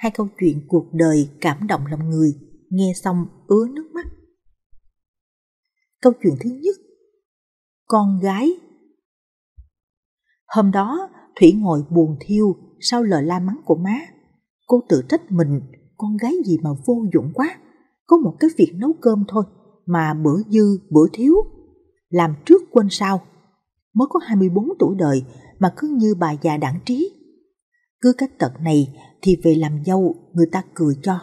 hai câu chuyện cuộc đời cảm động lòng người, nghe xong ứa nước mắt. Câu chuyện thứ nhất Con gái Hôm đó, Thủy ngồi buồn thiêu sau lời la mắng của má. Cô tự trách mình, con gái gì mà vô dụng quá. Có một cái việc nấu cơm thôi, mà bữa dư bữa thiếu. Làm trước quên sau. Mới có 24 tuổi đời mà cứ như bà già đảng trí. Cứ cách tật này thì về làm dâu người ta cười cho.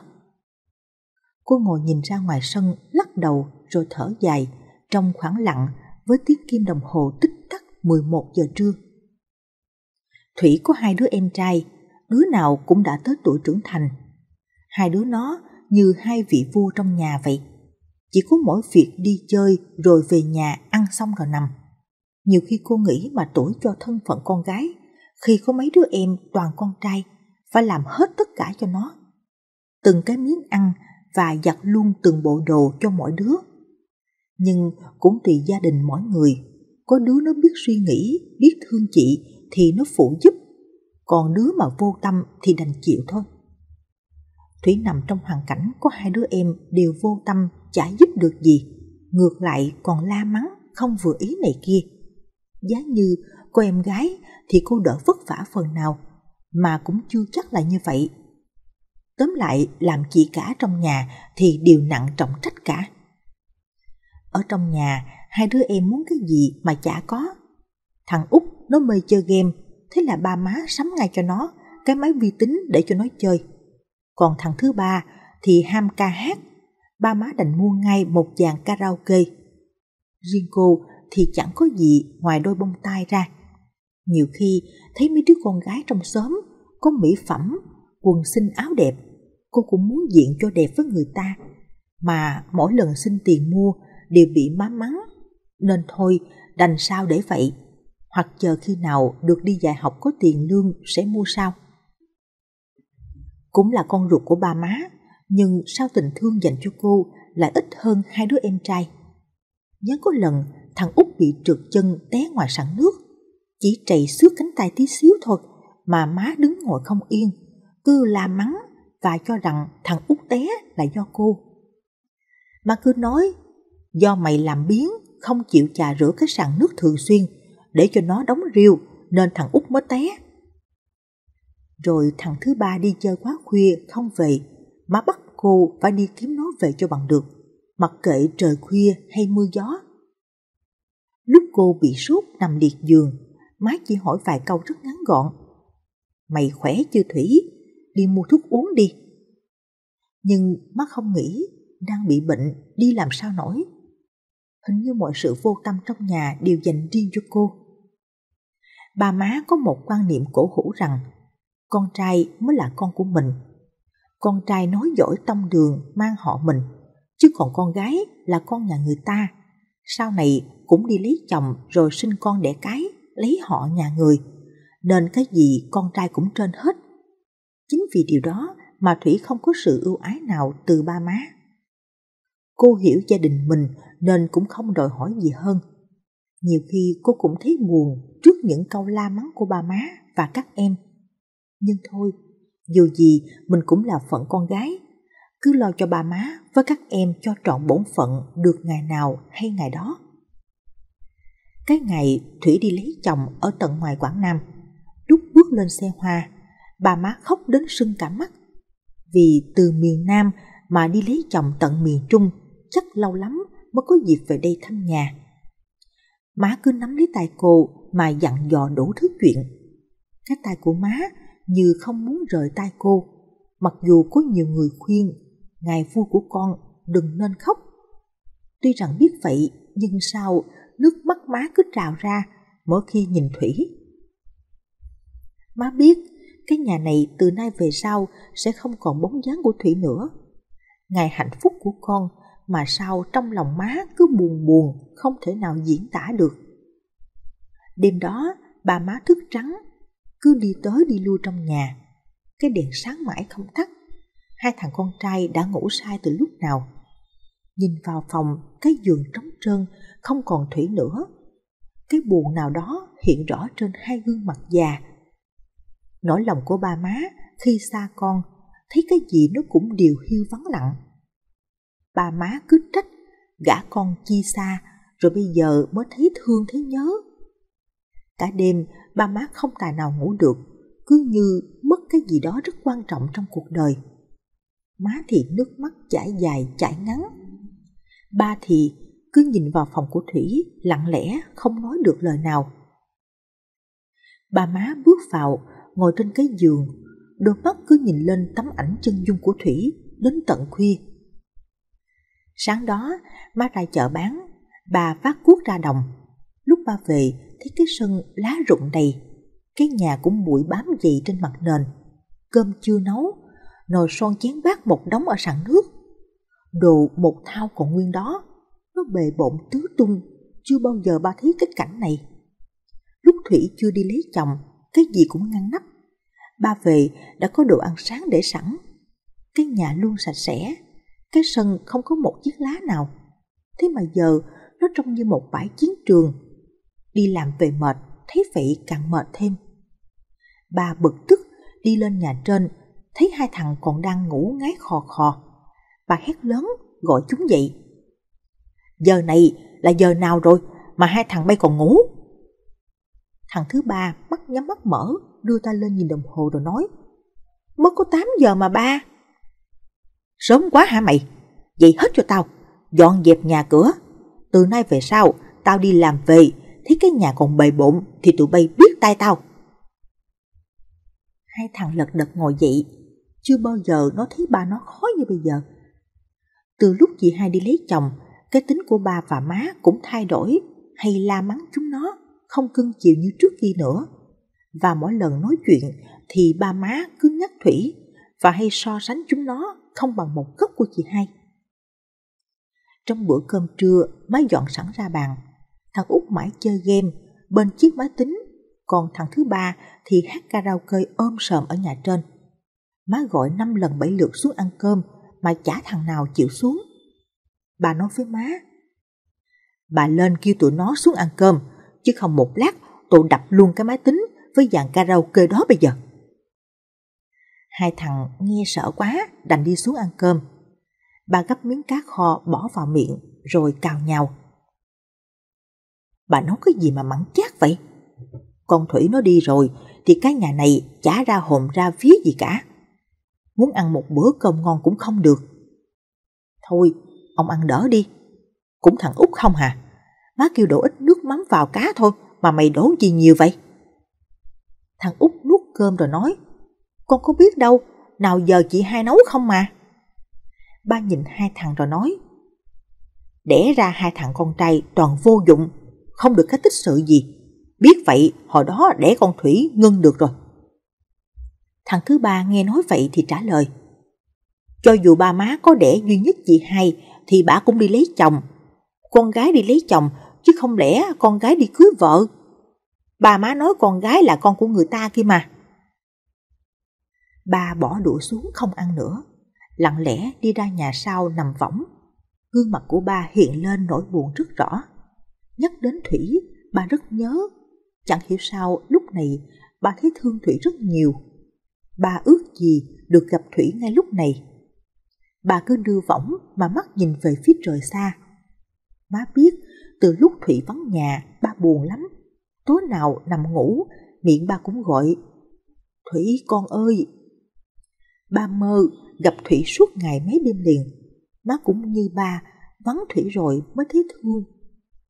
Cô ngồi nhìn ra ngoài sân, lắc đầu rồi thở dài, trong khoảng lặng với tiếng kim đồng hồ tích tắc 11 giờ trưa. Thủy có hai đứa em trai, đứa nào cũng đã tới tuổi trưởng thành. Hai đứa nó như hai vị vua trong nhà vậy. Chỉ có mỗi việc đi chơi rồi về nhà ăn xong rồi nằm. Nhiều khi cô nghĩ mà tuổi cho thân phận con gái, khi có mấy đứa em toàn con trai phải làm hết tất cả cho nó. Từng cái miếng ăn và giặt luôn từng bộ đồ cho mỗi đứa. Nhưng cũng tùy gia đình mỗi người, có đứa nó biết suy nghĩ, biết thương chị thì nó phụ giúp, còn đứa mà vô tâm thì đành chịu thôi. Thủy nằm trong hoàn cảnh có hai đứa em đều vô tâm chả giúp được gì, ngược lại còn la mắng không vừa ý này kia. Giá như cô em gái thì cô đỡ vất vả phần nào mà cũng chưa chắc là như vậy. Tóm lại, làm chị cả trong nhà thì đều nặng trọng trách cả. Ở trong nhà, hai đứa em muốn cái gì mà chả có. Thằng út nó mê chơi game, thế là ba má sắm ngay cho nó cái máy vi tính để cho nó chơi. Còn thằng thứ ba thì ham ca hát, ba má đành mua ngay một dàn karaoke. Riêng cô thì chẳng có gì ngoài đôi bông tai ra. Nhiều khi thấy mấy đứa con gái trong xóm có mỹ phẩm, quần xinh áo đẹp, cô cũng muốn diện cho đẹp với người ta. Mà mỗi lần xin tiền mua đều bị má mắng, nên thôi đành sao để vậy. Hoặc chờ khi nào được đi dạy học có tiền lương sẽ mua sao. Cũng là con ruột của ba má, nhưng sao tình thương dành cho cô lại ít hơn hai đứa em trai. Nhớ có lần thằng út bị trượt chân té ngoài sẵn nước, chỉ trầy xước cánh tay tí xíu thôi mà má đứng ngồi không yên, cứ la mắng và cho rằng thằng út té là do cô. Má cứ nói, do mày làm biến, không chịu chà rửa cái sàn nước thường xuyên, để cho nó đóng riêu nên thằng út mới té. Rồi thằng thứ ba đi chơi quá khuya không về, má bắt cô phải đi kiếm nó về cho bằng được, mặc kệ trời khuya hay mưa gió. Lúc cô bị sốt nằm liệt giường, má chỉ hỏi vài câu rất ngắn gọn. Mày khỏe chưa Thủy? Đi mua thuốc uống đi. Nhưng má không nghĩ đang bị bệnh đi làm sao nổi. Hình như mọi sự vô tâm trong nhà đều dành riêng cho cô. Bà má có một quan niệm cổ hủ rằng con trai mới là con của mình. Con trai nói giỏi tông đường mang họ mình, chứ còn con gái là con nhà người ta. Sau này cũng đi lấy chồng rồi sinh con đẻ cái lấy họ nhà người, nên cái gì con trai cũng trên hết. Chính vì điều đó mà Thủy không có sự ưu ái nào từ ba má. Cô hiểu gia đình mình nên cũng không đòi hỏi gì hơn. Nhiều khi cô cũng thấy buồn trước những câu la mắng của ba má và các em. Nhưng thôi, dù gì mình cũng là phận con gái, cứ lo cho ba má với các em cho trọn bổn phận được ngày nào hay ngày đó. Cái ngày Thủy đi lấy chồng ở tận ngoài Quảng Nam, lúc bước lên xe hoa, bà má khóc đến sưng cả mắt. Vì từ miền Nam mà đi lấy chồng tận miền Trung, chắc lâu lắm mới có dịp về đây thăm nhà. Má cứ nắm lấy tay cô mà dặn dò đủ thứ chuyện. Cái tay của má như không muốn rời tay cô, mặc dù có nhiều người khuyên, ngài vui của con đừng nên khóc. Tuy rằng biết vậy, nhưng sao nước mắt má cứ trào ra mỗi khi nhìn Thủy. Má biết cái nhà này từ nay về sau sẽ không còn bóng dáng của Thủy nữa. Ngày hạnh phúc của con mà sao trong lòng má cứ buồn buồn không thể nào diễn tả được. Đêm đó bà má thức trắng cứ đi tới đi lui trong nhà. Cái đèn sáng mãi không tắt. Hai thằng con trai đã ngủ sai từ lúc nào. Nhìn vào phòng, cái giường trống trơn không còn thủy nữa. Cái buồn nào đó hiện rõ trên hai gương mặt già. Nỗi lòng của ba má khi xa con, thấy cái gì nó cũng đều hiu vắng lặng. Ba má cứ trách, gã con chi xa, rồi bây giờ mới thấy thương thấy nhớ. Cả đêm, ba má không tài nào ngủ được, cứ như mất cái gì đó rất quan trọng trong cuộc đời. Má thì nước mắt chảy dài chảy ngắn, ba thì cứ nhìn vào phòng của Thủy, lặng lẽ, không nói được lời nào. Bà má bước vào, ngồi trên cái giường, đôi mắt cứ nhìn lên tấm ảnh chân dung của Thủy đến tận khuya. Sáng đó, má ra chợ bán, bà phát cuốc ra đồng. Lúc ba về, thấy cái sân lá rụng đầy, cái nhà cũng bụi bám dày trên mặt nền. Cơm chưa nấu, nồi son chén bát một đống ở sàn nước. Đồ một thao còn nguyên đó, nó bề bộn tứ tung, chưa bao giờ ba thấy cái cảnh này. Lúc Thủy chưa đi lấy chồng, cái gì cũng ngăn nắp. Ba về đã có đồ ăn sáng để sẵn. Cái nhà luôn sạch sẽ, cái sân không có một chiếc lá nào. Thế mà giờ nó trông như một bãi chiến trường. Đi làm về mệt, thấy vậy càng mệt thêm. Ba bực tức đi lên nhà trên, thấy hai thằng còn đang ngủ ngáy khò khò. Bà hét lớn, gọi chúng dậy Giờ này là giờ nào rồi mà hai thằng bay còn ngủ? Thằng thứ ba mắt nhắm mắt mở, đưa ta lên nhìn đồng hồ rồi nói. Mới có 8 giờ mà ba. Sớm quá hả mày? Vậy hết cho tao, dọn dẹp nhà cửa. Từ nay về sau, tao đi làm về, thấy cái nhà còn bề bộn thì tụi bay biết tay tao. Hai thằng lật đật ngồi dậy, chưa bao giờ nó thấy ba nó khó như bây giờ. Từ lúc chị hai đi lấy chồng, cái tính của ba và má cũng thay đổi hay la mắng chúng nó, không cưng chiều như trước kia nữa. Và mỗi lần nói chuyện thì ba má cứ nhắc Thủy và hay so sánh chúng nó không bằng một gốc của chị hai. Trong bữa cơm trưa, má dọn sẵn ra bàn. Thằng út mãi chơi game bên chiếc máy tính, còn thằng thứ ba thì hát karaoke ôm sờm ở nhà trên. Má gọi năm lần bảy lượt xuống ăn cơm mà chả thằng nào chịu xuống. Bà nói với má. Bà lên kêu tụi nó xuống ăn cơm, chứ không một lát tụi đập luôn cái máy tính với dàn karaoke đó bây giờ. Hai thằng nghe sợ quá, đành đi xuống ăn cơm. Bà gấp miếng cá kho bỏ vào miệng rồi cào nhau. Bà nói cái gì mà mắng chát vậy? Con Thủy nó đi rồi thì cái nhà này chả ra hồn ra phía gì cả. Muốn ăn một bữa cơm ngon cũng không được. Thôi, ông ăn đỡ đi. Cũng thằng út không hả? Má kêu đổ ít nước mắm vào cá thôi mà mày đổ gì nhiều vậy? Thằng út nuốt cơm rồi nói, con có biết đâu, nào giờ chị hai nấu không mà. Ba nhìn hai thằng rồi nói, đẻ ra hai thằng con trai toàn vô dụng, không được cái tích sự gì. Biết vậy, hồi đó đẻ con Thủy ngưng được rồi. Thằng thứ ba nghe nói vậy thì trả lời, cho dù ba má có đẻ duy nhất chị hai thì bà cũng đi lấy chồng. Con gái đi lấy chồng, chứ không lẽ con gái đi cưới vợ? Bà má nói con gái là con của người ta kia mà. Bà bỏ đũa xuống không ăn nữa, lặng lẽ đi ra nhà sau nằm võng. Gương mặt của bà hiện lên nỗi buồn rất rõ. Nhắc đến Thủy, bà rất nhớ. Chẳng hiểu sao lúc này bà thấy thương Thủy rất nhiều. Bà ước gì được gặp Thủy ngay lúc này bà cứ đưa võng mà mắt nhìn về phía trời xa. Má biết, từ lúc Thủy vắng nhà, ba buồn lắm. Tối nào nằm ngủ, miệng ba cũng gọi. Thủy con ơi! Ba mơ, gặp Thủy suốt ngày mấy đêm liền. Má cũng như ba, vắng Thủy rồi mới thấy thương.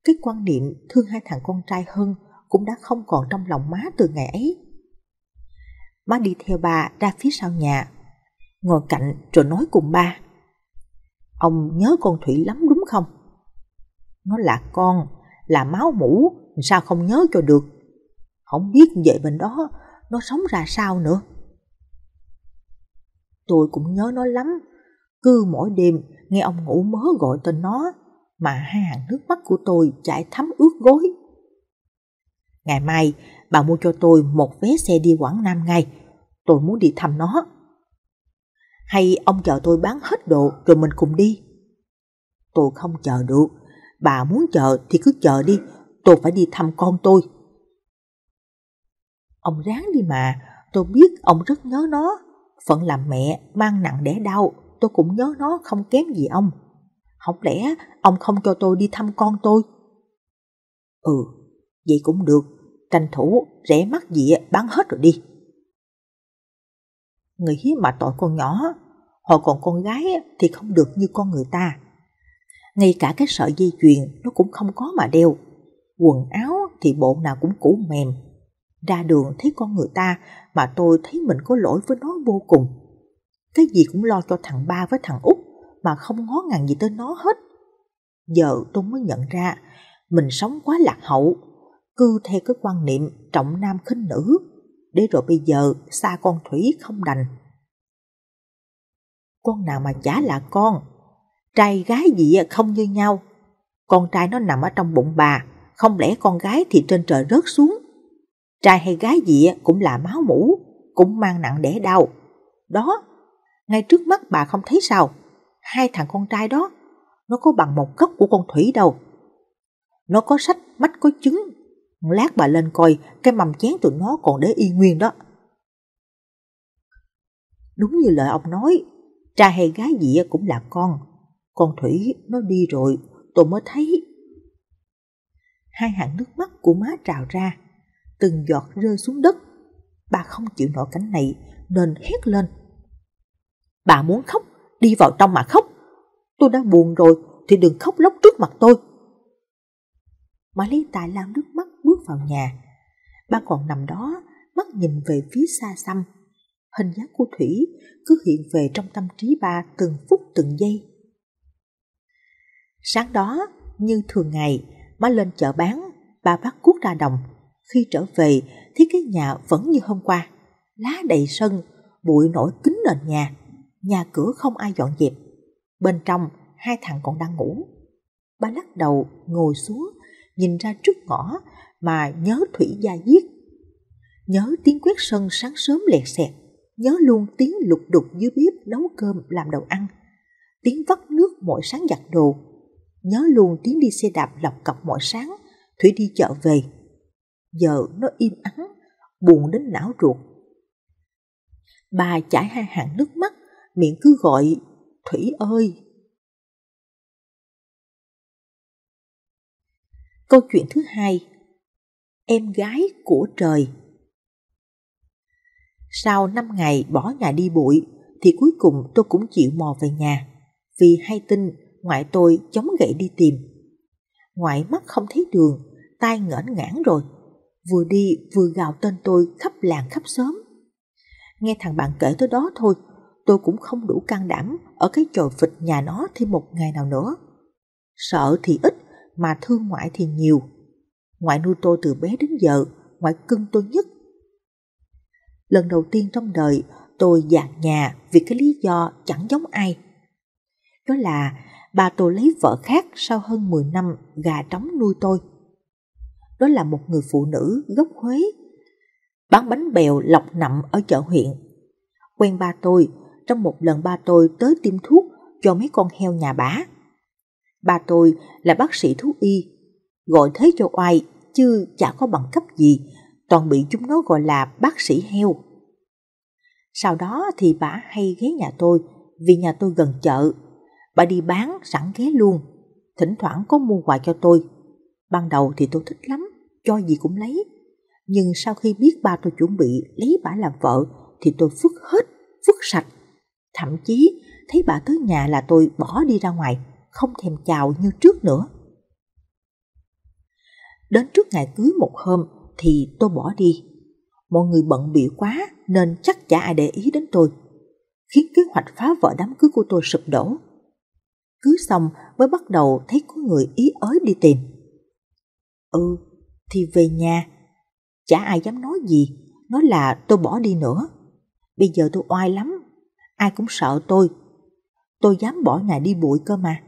Cái quan niệm thương hai thằng con trai hơn cũng đã không còn trong lòng má từ ngày ấy. Má đi theo bà ra phía sau nhà, ngồi cạnh rồi nói cùng ba. Ông nhớ con Thủy lắm đúng không? Nó là con, là máu mũ, sao không nhớ cho được? Không biết về bên đó, nó sống ra sao nữa? Tôi cũng nhớ nó lắm, cứ mỗi đêm nghe ông ngủ mớ gọi tên nó, mà hai hàng nước mắt của tôi chảy thấm ướt gối. Ngày mai, bà mua cho tôi một vé xe đi Quảng Nam ngay, tôi muốn đi thăm nó. Hay ông chờ tôi bán hết đồ rồi mình cùng đi? Tôi không chờ được. Bà muốn chờ thì cứ chờ đi. Tôi phải đi thăm con tôi. Ông ráng đi mà. Tôi biết ông rất nhớ nó. Phận làm mẹ, mang nặng đẻ đau. Tôi cũng nhớ nó không kém gì ông. Không lẽ ông không cho tôi đi thăm con tôi? Ừ, vậy cũng được. Tranh thủ, rẻ mắc gì bán hết rồi đi người Nghĩ mà tội con nhỏ, họ còn con gái thì không được như con người ta. Ngay cả cái sợi dây chuyền nó cũng không có mà đeo. Quần áo thì bộ nào cũng cũ mềm. Ra đường thấy con người ta mà tôi thấy mình có lỗi với nó vô cùng. Cái gì cũng lo cho thằng ba với thằng út mà không ngó ngàng gì tới nó hết. Giờ tôi mới nhận ra mình sống quá lạc hậu, cư theo cái quan niệm trọng nam khinh nữ để rồi bây giờ xa con Thủy không đành. Con nào mà chả là con, trai gái gì không như nhau. Con trai nó nằm ở trong bụng bà, không lẽ con gái thì trên trời rớt xuống. Trai hay gái gì cũng là máu mũ, cũng mang nặng đẻ đau. Đó, ngay trước mắt bà không thấy sao, hai thằng con trai đó, nó có bằng một gốc của con Thủy đâu. Nó có sách mách có chứng Lát bà lên coi, cái mầm chén tụi nó còn để y nguyên đó. Đúng như lời ông nói, trai hay gái gì cũng là con. Con Thủy nó đi rồi, tôi mới thấy. Hai hàng nước mắt của má trào ra, từng giọt rơi xuống đất. Bà không chịu nổi cảnh này nên hét lên. Bà muốn khóc, đi vào trong mà khóc. Tôi đã buồn rồi thì đừng khóc lóc trước mặt tôi. Má lấy tài làm nước mắt vào nhà. Ba còn nằm đó, mắt nhìn về phía xa xăm. Hình dáng của Thủy cứ hiện về trong tâm trí ba từng phút từng giây. Sáng đó, như thường ngày, má lên chợ bán, ba bắt cuốc ra đồng. Khi trở về thấy cái nhà vẫn như hôm qua, lá đầy sân, bụi nổi kính nền nhà, nhà cửa không ai dọn dẹp. Bên trong, hai thằng còn đang ngủ. Ba lắc đầu, ngồi xuống, nhìn ra trước ngõ mà nhớ thủy gia giết. Nhớ tiếng quét sân sáng sớm lẹt xẹt, nhớ luôn tiếng lục đục dưới bếp nấu cơm làm đầu ăn, tiếng vắt nước mỗi sáng giặt đồ, nhớ luôn tiếng đi xe đạp lọc cọc mỗi sáng, Thủy đi chợ về. Giờ nó im ắng, buồn đến não ruột. Bà chảy hai hàng nước mắt, miệng cứ gọi, Thủy ơi! Câu chuyện thứ hai em gái của trời. Sau 5 ngày bỏ nhà đi bụi thì cuối cùng tôi cũng chịu mò về nhà vì hay tin ngoại tôi chống gậy đi tìm. Ngoại mắt không thấy đường, tai ngỡn ngãn rồi. Vừa đi vừa gào tên tôi khắp làng khắp xóm. Nghe thằng bạn kể tới đó thôi, tôi cũng không đủ can đảm ở cái chòi vịt nhà nó thêm một ngày nào nữa. Sợ thì ít mà thương ngoại thì nhiều Ngoại nuôi tôi từ bé đến giờ, ngoại cưng tôi nhất. Lần đầu tiên trong đời, tôi dạn nhà vì cái lý do chẳng giống ai. Đó là bà tôi lấy vợ khác sau hơn 10 năm gà trống nuôi tôi. Đó là một người phụ nữ gốc Huế, bán bánh bèo lọc nậm ở chợ huyện. Quen ba tôi, trong một lần ba tôi tới tiêm thuốc cho mấy con heo nhà bả. Ba tôi là bác sĩ thú y, gọi thế cho oai chứ chả có bằng cấp gì, toàn bị chúng nó gọi là bác sĩ heo. Sau đó thì bà hay ghé nhà tôi vì nhà tôi gần chợ. Bà đi bán sẵn ghé luôn, thỉnh thoảng có mua quà cho tôi. Ban đầu thì tôi thích lắm, cho gì cũng lấy. Nhưng sau khi biết ba tôi chuẩn bị lấy bà làm vợ thì tôi phức hết, phức sạch. Thậm chí thấy bà tới nhà là tôi bỏ đi ra ngoài, không thèm chào như trước nữa. Đến trước ngày cưới một hôm thì tôi bỏ đi. Mọi người bận bị quá nên chắc chả ai để ý đến tôi. Khiến kế hoạch phá vỡ đám cưới của tôi sụp đổ. Cưới xong mới bắt đầu thấy có người ý ới đi tìm. Ừ, thì về nhà. Chả ai dám nói gì, nói là tôi bỏ đi nữa. Bây giờ tôi oai lắm, ai cũng sợ tôi. Tôi dám bỏ nhà đi bụi cơ mà.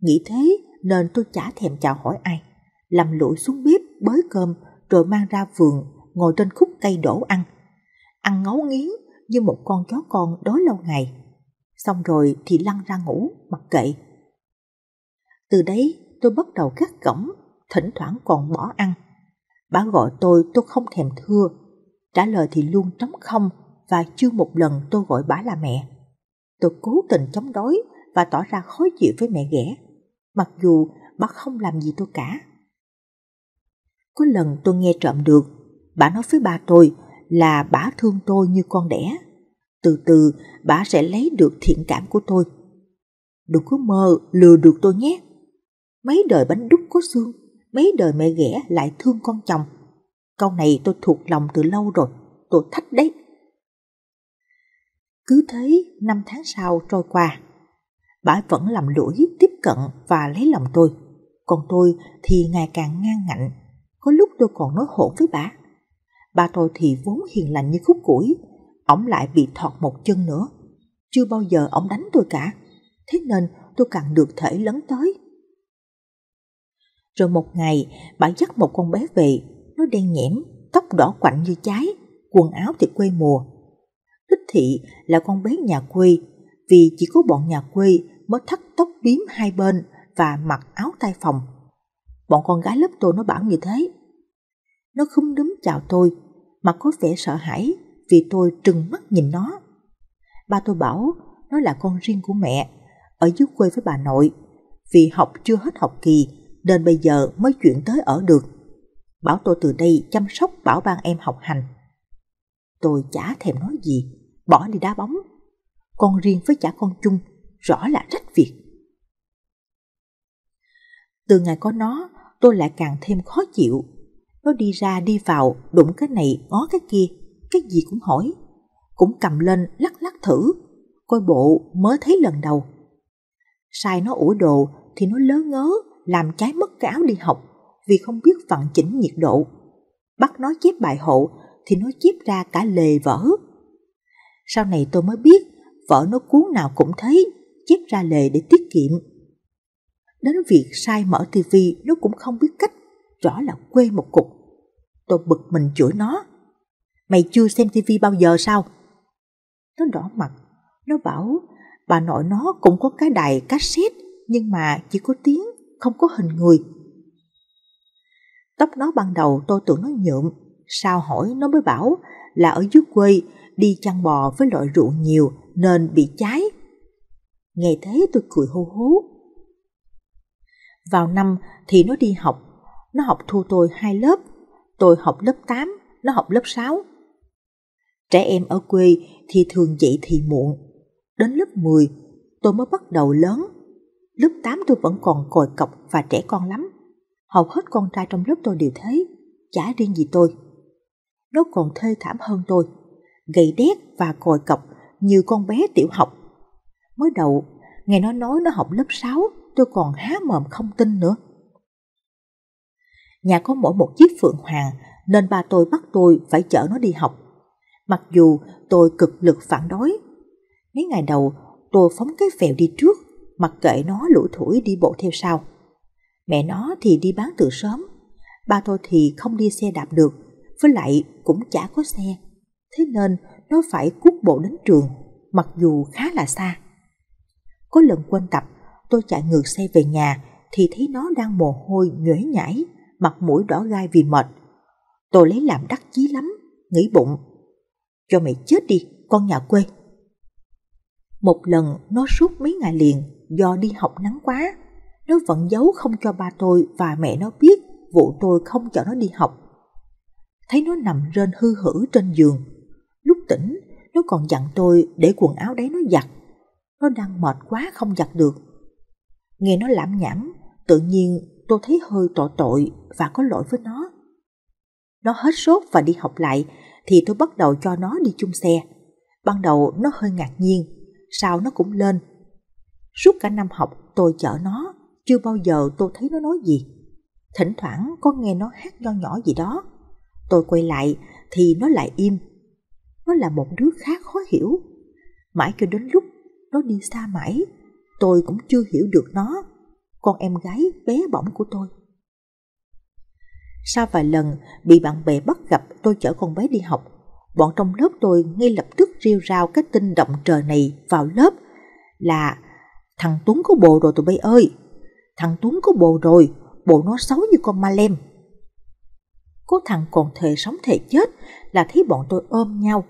Nghĩ thế nên tôi chả thèm chào hỏi ai lầm lũi xuống bếp bới cơm rồi mang ra vườn ngồi trên khúc cây đổ ăn. Ăn ngấu nghiến như một con chó con đói lâu ngày. Xong rồi thì lăn ra ngủ mặc kệ. Từ đấy tôi bắt đầu cắt cổng, thỉnh thoảng còn bỏ ăn. Bà gọi tôi tôi không thèm thưa, trả lời thì luôn trống không và chưa một lần tôi gọi bà là mẹ. Tôi cố tình chống đối và tỏ ra khó chịu với mẹ ghẻ, mặc dù bà không làm gì tôi cả. Có lần tôi nghe trộm được, bà nói với bà tôi là bà thương tôi như con đẻ. Từ từ bà sẽ lấy được thiện cảm của tôi. Đừng có mơ lừa được tôi nhé. Mấy đời bánh đúc có xương, mấy đời mẹ ghẻ lại thương con chồng. Câu này tôi thuộc lòng từ lâu rồi, tôi thách đấy. Cứ thế, năm tháng sau trôi qua, bà vẫn làm lũi tiếp cận và lấy lòng tôi, còn tôi thì ngày càng ngang ngạnh có lúc tôi còn nói hỗn với bà. Bà tôi thì vốn hiền lành như khúc củi, ổng lại bị thọt một chân nữa. Chưa bao giờ ổng đánh tôi cả, thế nên tôi càng được thể lấn tới. Rồi một ngày, bà dắt một con bé về, nó đen nhẽm, tóc đỏ quạnh như cháy, quần áo thì quê mùa. Đích thị là con bé nhà quê, vì chỉ có bọn nhà quê mới thắt tóc bím hai bên và mặc áo tay phòng bọn con gái lớp tôi nó bảo như thế. Nó không đứng chào tôi, mà có vẻ sợ hãi vì tôi trừng mắt nhìn nó. Ba tôi bảo nó là con riêng của mẹ, ở dưới quê với bà nội, vì học chưa hết học kỳ nên bây giờ mới chuyển tới ở được. Bảo tôi từ đây chăm sóc bảo ban em học hành. Tôi chả thèm nói gì, bỏ đi đá bóng. Con riêng với chả con chung, rõ là rách việc. Từ ngày có nó, tôi lại càng thêm khó chịu. Nó đi ra đi vào, đụng cái này ngó cái kia, cái gì cũng hỏi. Cũng cầm lên lắc lắc thử, coi bộ mới thấy lần đầu. Sai nó ủi đồ thì nó lớ ngớ, làm trái mất cái áo đi học vì không biết vận chỉnh nhiệt độ. Bắt nó chép bài hộ thì nó chép ra cả lề vở. Sau này tôi mới biết vở nó cuốn nào cũng thấy, chép ra lề để tiết kiệm Đến việc sai mở tivi nó cũng không biết cách, rõ là quê một cục. Tôi bực mình chửi nó. Mày chưa xem tivi bao giờ sao? Nó đỏ mặt, nó bảo bà nội nó cũng có cái đài cassette nhưng mà chỉ có tiếng, không có hình người. Tóc nó ban đầu tôi tưởng nó nhuộm, sao hỏi nó mới bảo là ở dưới quê đi chăn bò với loại rượu nhiều nên bị cháy. Nghe thế tôi cười hô hố, vào năm thì nó đi học, nó học thu tôi hai lớp, tôi học lớp 8, nó học lớp 6. Trẻ em ở quê thì thường dậy thì muộn, đến lớp 10 tôi mới bắt đầu lớn. Lớp 8 tôi vẫn còn còi cọc và trẻ con lắm. Hầu hết con trai trong lớp tôi đều thế, chả riêng gì tôi. Nó còn thê thảm hơn tôi, gầy đét và còi cọc như con bé tiểu học. Mới đầu, nghe nó nói nó học lớp 6, tôi còn há mồm không tin nữa. Nhà có mỗi một chiếc phượng hoàng nên ba tôi bắt tôi phải chở nó đi học. Mặc dù tôi cực lực phản đối. Mấy ngày đầu tôi phóng cái phèo đi trước, mặc kệ nó lủi thủi đi bộ theo sau. Mẹ nó thì đi bán từ sớm, ba tôi thì không đi xe đạp được, với lại cũng chả có xe. Thế nên nó phải cút bộ đến trường, mặc dù khá là xa. Có lần quên tập, tôi chạy ngược xe về nhà thì thấy nó đang mồ hôi nhễ nhảy, mặt mũi đỏ gai vì mệt. Tôi lấy làm đắc chí lắm, nghĩ bụng. Cho mày chết đi, con nhà quê. Một lần nó suốt mấy ngày liền do đi học nắng quá. Nó vẫn giấu không cho ba tôi và mẹ nó biết vụ tôi không cho nó đi học. Thấy nó nằm rên hư hử trên giường. Lúc tỉnh, nó còn dặn tôi để quần áo đấy nó giặt. Nó đang mệt quá không giặt được Nghe nó lảm nhảm, tự nhiên tôi thấy hơi tội tội và có lỗi với nó. Nó hết sốt và đi học lại thì tôi bắt đầu cho nó đi chung xe. Ban đầu nó hơi ngạc nhiên, sau nó cũng lên. Suốt cả năm học tôi chở nó, chưa bao giờ tôi thấy nó nói gì. Thỉnh thoảng có nghe nó hát nho nhỏ gì đó. Tôi quay lại thì nó lại im. Nó là một đứa khá khó hiểu. Mãi cho đến lúc nó đi xa mãi tôi cũng chưa hiểu được nó, con em gái bé bỏng của tôi. Sau vài lần bị bạn bè bắt gặp tôi chở con bé đi học, bọn trong lớp tôi ngay lập tức riêu rao cái tin động trời này vào lớp là thằng Tuấn có bồ rồi tụi bay ơi, thằng Tuấn có bồ rồi, bộ nó xấu như con ma lem. Có thằng còn thề sống thề chết là thấy bọn tôi ôm nhau.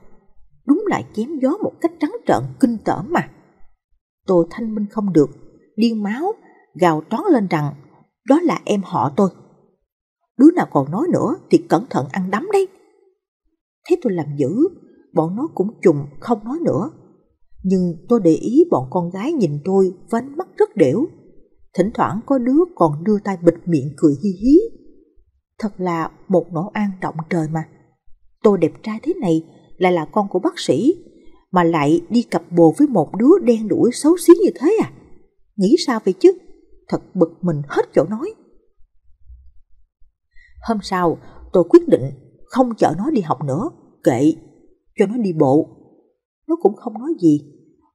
Đúng lại chém gió một cách trắng trợn kinh tởm mà tôi Thanh Minh không được, điên máu, gào trón lên rằng đó là em họ tôi. Đứa nào còn nói nữa thì cẩn thận ăn đấm đấy. thế tôi làm dữ, bọn nó cũng trùng không nói nữa. Nhưng tôi để ý bọn con gái nhìn tôi với mắt rất đểu. Thỉnh thoảng có đứa còn đưa tay bịt miệng cười hi hí. Thật là một nỗi an động trời mà. Tôi đẹp trai thế này lại là con của bác sĩ mà lại đi cặp bồ với một đứa đen đuổi xấu xí như thế à? Nghĩ sao vậy chứ? Thật bực mình hết chỗ nói. Hôm sau, tôi quyết định không chở nó đi học nữa, kệ, cho nó đi bộ. Nó cũng không nói gì,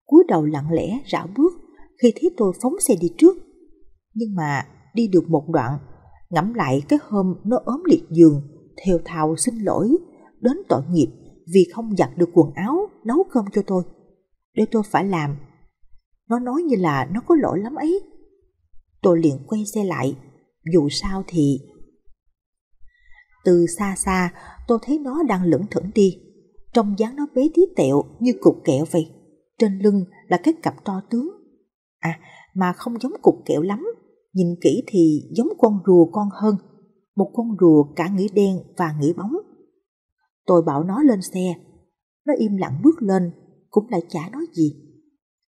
cúi đầu lặng lẽ rảo bước khi thấy tôi phóng xe đi trước. Nhưng mà đi được một đoạn, ngẫm lại cái hôm nó ốm liệt giường, theo thào xin lỗi, đến tội nghiệp vì không giặt được quần áo, nấu cơm cho tôi, để tôi phải làm. Nó nói như là nó có lỗi lắm ấy. Tôi liền quay xe lại, dù sao thì... Từ xa xa, tôi thấy nó đang lững thững đi, trong dáng nó bé tí tẹo như cục kẹo vậy. Trên lưng là cái cặp to tướng. À, mà không giống cục kẹo lắm, nhìn kỹ thì giống con rùa con hơn. Một con rùa cả nghĩ đen và nghĩ bóng Tôi bảo nó lên xe. Nó im lặng bước lên, cũng lại chả nói gì.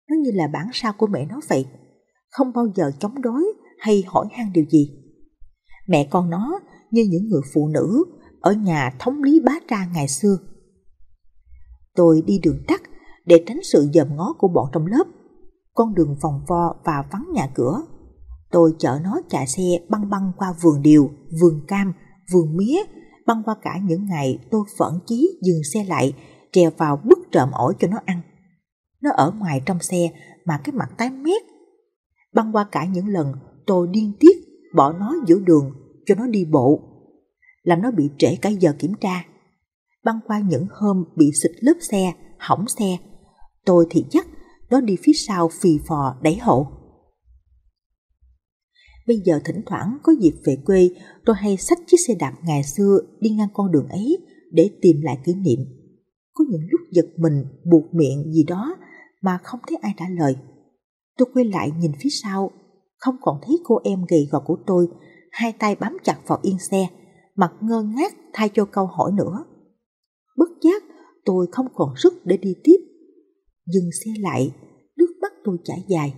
Nó như là bản sao của mẹ nó vậy, không bao giờ chống đối hay hỏi han điều gì. Mẹ con nó như những người phụ nữ ở nhà thống lý bá tra ngày xưa. Tôi đi đường tắt để tránh sự dòm ngó của bọn trong lớp. Con đường vòng vo và vắng nhà cửa. Tôi chở nó chạy xe băng băng qua vườn điều, vườn cam, vườn mía băng qua cả những ngày tôi phẫn chí dừng xe lại, trèo vào bức trộm ổi cho nó ăn. Nó ở ngoài trong xe mà cái mặt tái mét. Băng qua cả những lần tôi điên tiết bỏ nó giữa đường cho nó đi bộ, làm nó bị trễ cả giờ kiểm tra. Băng qua những hôm bị xịt lớp xe, hỏng xe, tôi thì chắc nó đi phía sau phì phò đẩy hộ bây giờ thỉnh thoảng có dịp về quê tôi hay xách chiếc xe đạp ngày xưa đi ngang con đường ấy để tìm lại kỷ niệm có những lúc giật mình buộc miệng gì đó mà không thấy ai trả lời tôi quay lại nhìn phía sau không còn thấy cô em gầy gò của tôi hai tay bám chặt vào yên xe mặt ngơ ngác thay cho câu hỏi nữa bất giác tôi không còn sức để đi tiếp dừng xe lại nước mắt tôi chảy dài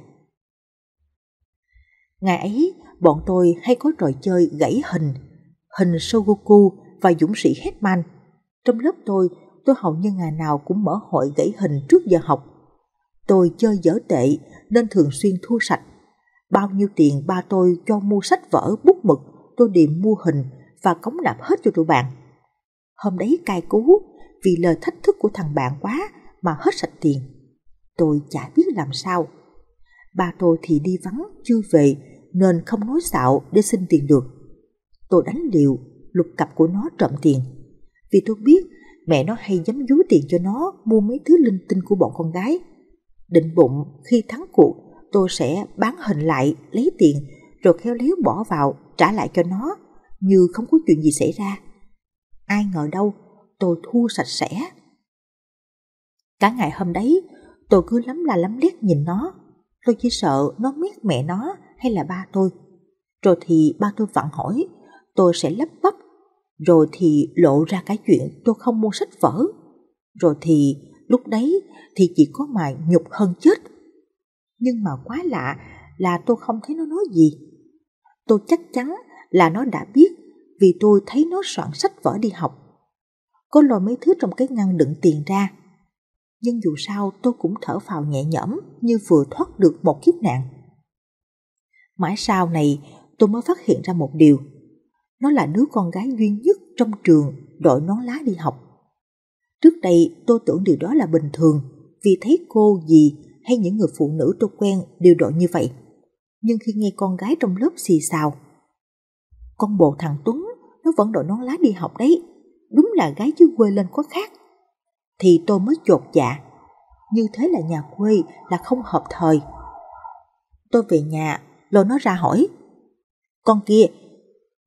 Ngày ấy, bọn tôi hay có trò chơi gãy hình, hình Shogoku và dũng sĩ Hetman. Trong lớp tôi, tôi hầu như ngày nào cũng mở hội gãy hình trước giờ học. Tôi chơi dở tệ nên thường xuyên thua sạch. Bao nhiêu tiền ba tôi cho mua sách vở, bút mực, tôi điềm mua hình và cống nạp hết cho tụi bạn. Hôm đấy cai cú, vì lời thách thức của thằng bạn quá mà hết sạch tiền. Tôi chả biết làm sao. Ba tôi thì đi vắng, chưa về, nên không nói xạo để xin tiền được. Tôi đánh liều lục cặp của nó trộm tiền. Vì tôi biết mẹ nó hay dám dúi tiền cho nó mua mấy thứ linh tinh của bọn con gái. Định bụng khi thắng cuộc tôi sẽ bán hình lại lấy tiền rồi khéo léo bỏ vào trả lại cho nó như không có chuyện gì xảy ra. Ai ngờ đâu tôi thua sạch sẽ. Cả ngày hôm đấy tôi cứ lắm là lắm liếc nhìn nó. Tôi chỉ sợ nó miết mẹ nó hay là ba tôi. Rồi thì ba tôi vặn hỏi, tôi sẽ lắp bắp. Rồi thì lộ ra cái chuyện tôi không mua sách vở. Rồi thì lúc đấy thì chỉ có mài nhục hơn chết. Nhưng mà quá lạ là tôi không thấy nó nói gì. Tôi chắc chắn là nó đã biết vì tôi thấy nó soạn sách vở đi học. Có lôi mấy thứ trong cái ngăn đựng tiền ra. Nhưng dù sao tôi cũng thở phào nhẹ nhõm như vừa thoát được một kiếp nạn. Mãi sau này tôi mới phát hiện ra một điều. Nó là đứa con gái duy nhất trong trường đội nón lá đi học. Trước đây tôi tưởng điều đó là bình thường vì thấy cô gì hay những người phụ nữ tôi quen đều đội như vậy. Nhưng khi nghe con gái trong lớp xì xào, con bộ thằng Tuấn nó vẫn đội nón lá đi học đấy, đúng là gái chứ quê lên có khác. Thì tôi mới chột dạ, như thế là nhà quê là không hợp thời. Tôi về nhà lôi nó ra hỏi. Con kia,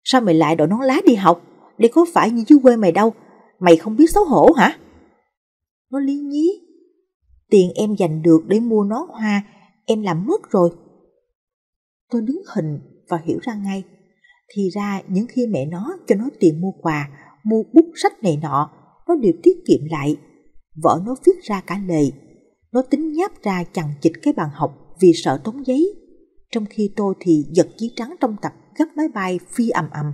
sao mày lại đội nón lá đi học? Đây có phải như dưới quê mày đâu, mày không biết xấu hổ hả? Nó lý nhí. Tiền em dành được để mua nón hoa, em làm mất rồi. Tôi đứng hình và hiểu ra ngay. Thì ra những khi mẹ nó cho nó tiền mua quà, mua bút sách này nọ, nó đều tiết kiệm lại. Vợ nó viết ra cả lời, nó tính nháp ra chằng chịch cái bàn học vì sợ tốn giấy trong khi tôi thì giật giấy trắng trong tập gấp máy bay phi ầm ầm.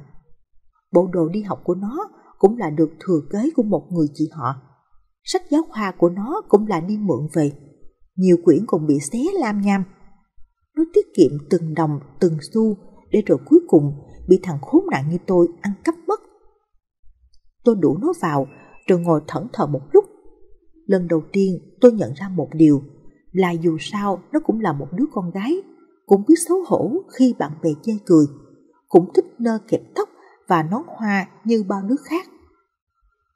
Bộ đồ đi học của nó cũng là được thừa kế của một người chị họ. Sách giáo khoa của nó cũng là đi mượn về. Nhiều quyển còn bị xé lam nham. Nó tiết kiệm từng đồng, từng xu để rồi cuối cùng bị thằng khốn nạn như tôi ăn cắp mất. Tôi đủ nó vào rồi ngồi thẫn thờ một lúc. Lần đầu tiên tôi nhận ra một điều là dù sao nó cũng là một đứa con gái cũng biết xấu hổ khi bạn bè chê cười, cũng thích nơ kẹp tóc và nón hoa như bao nước khác.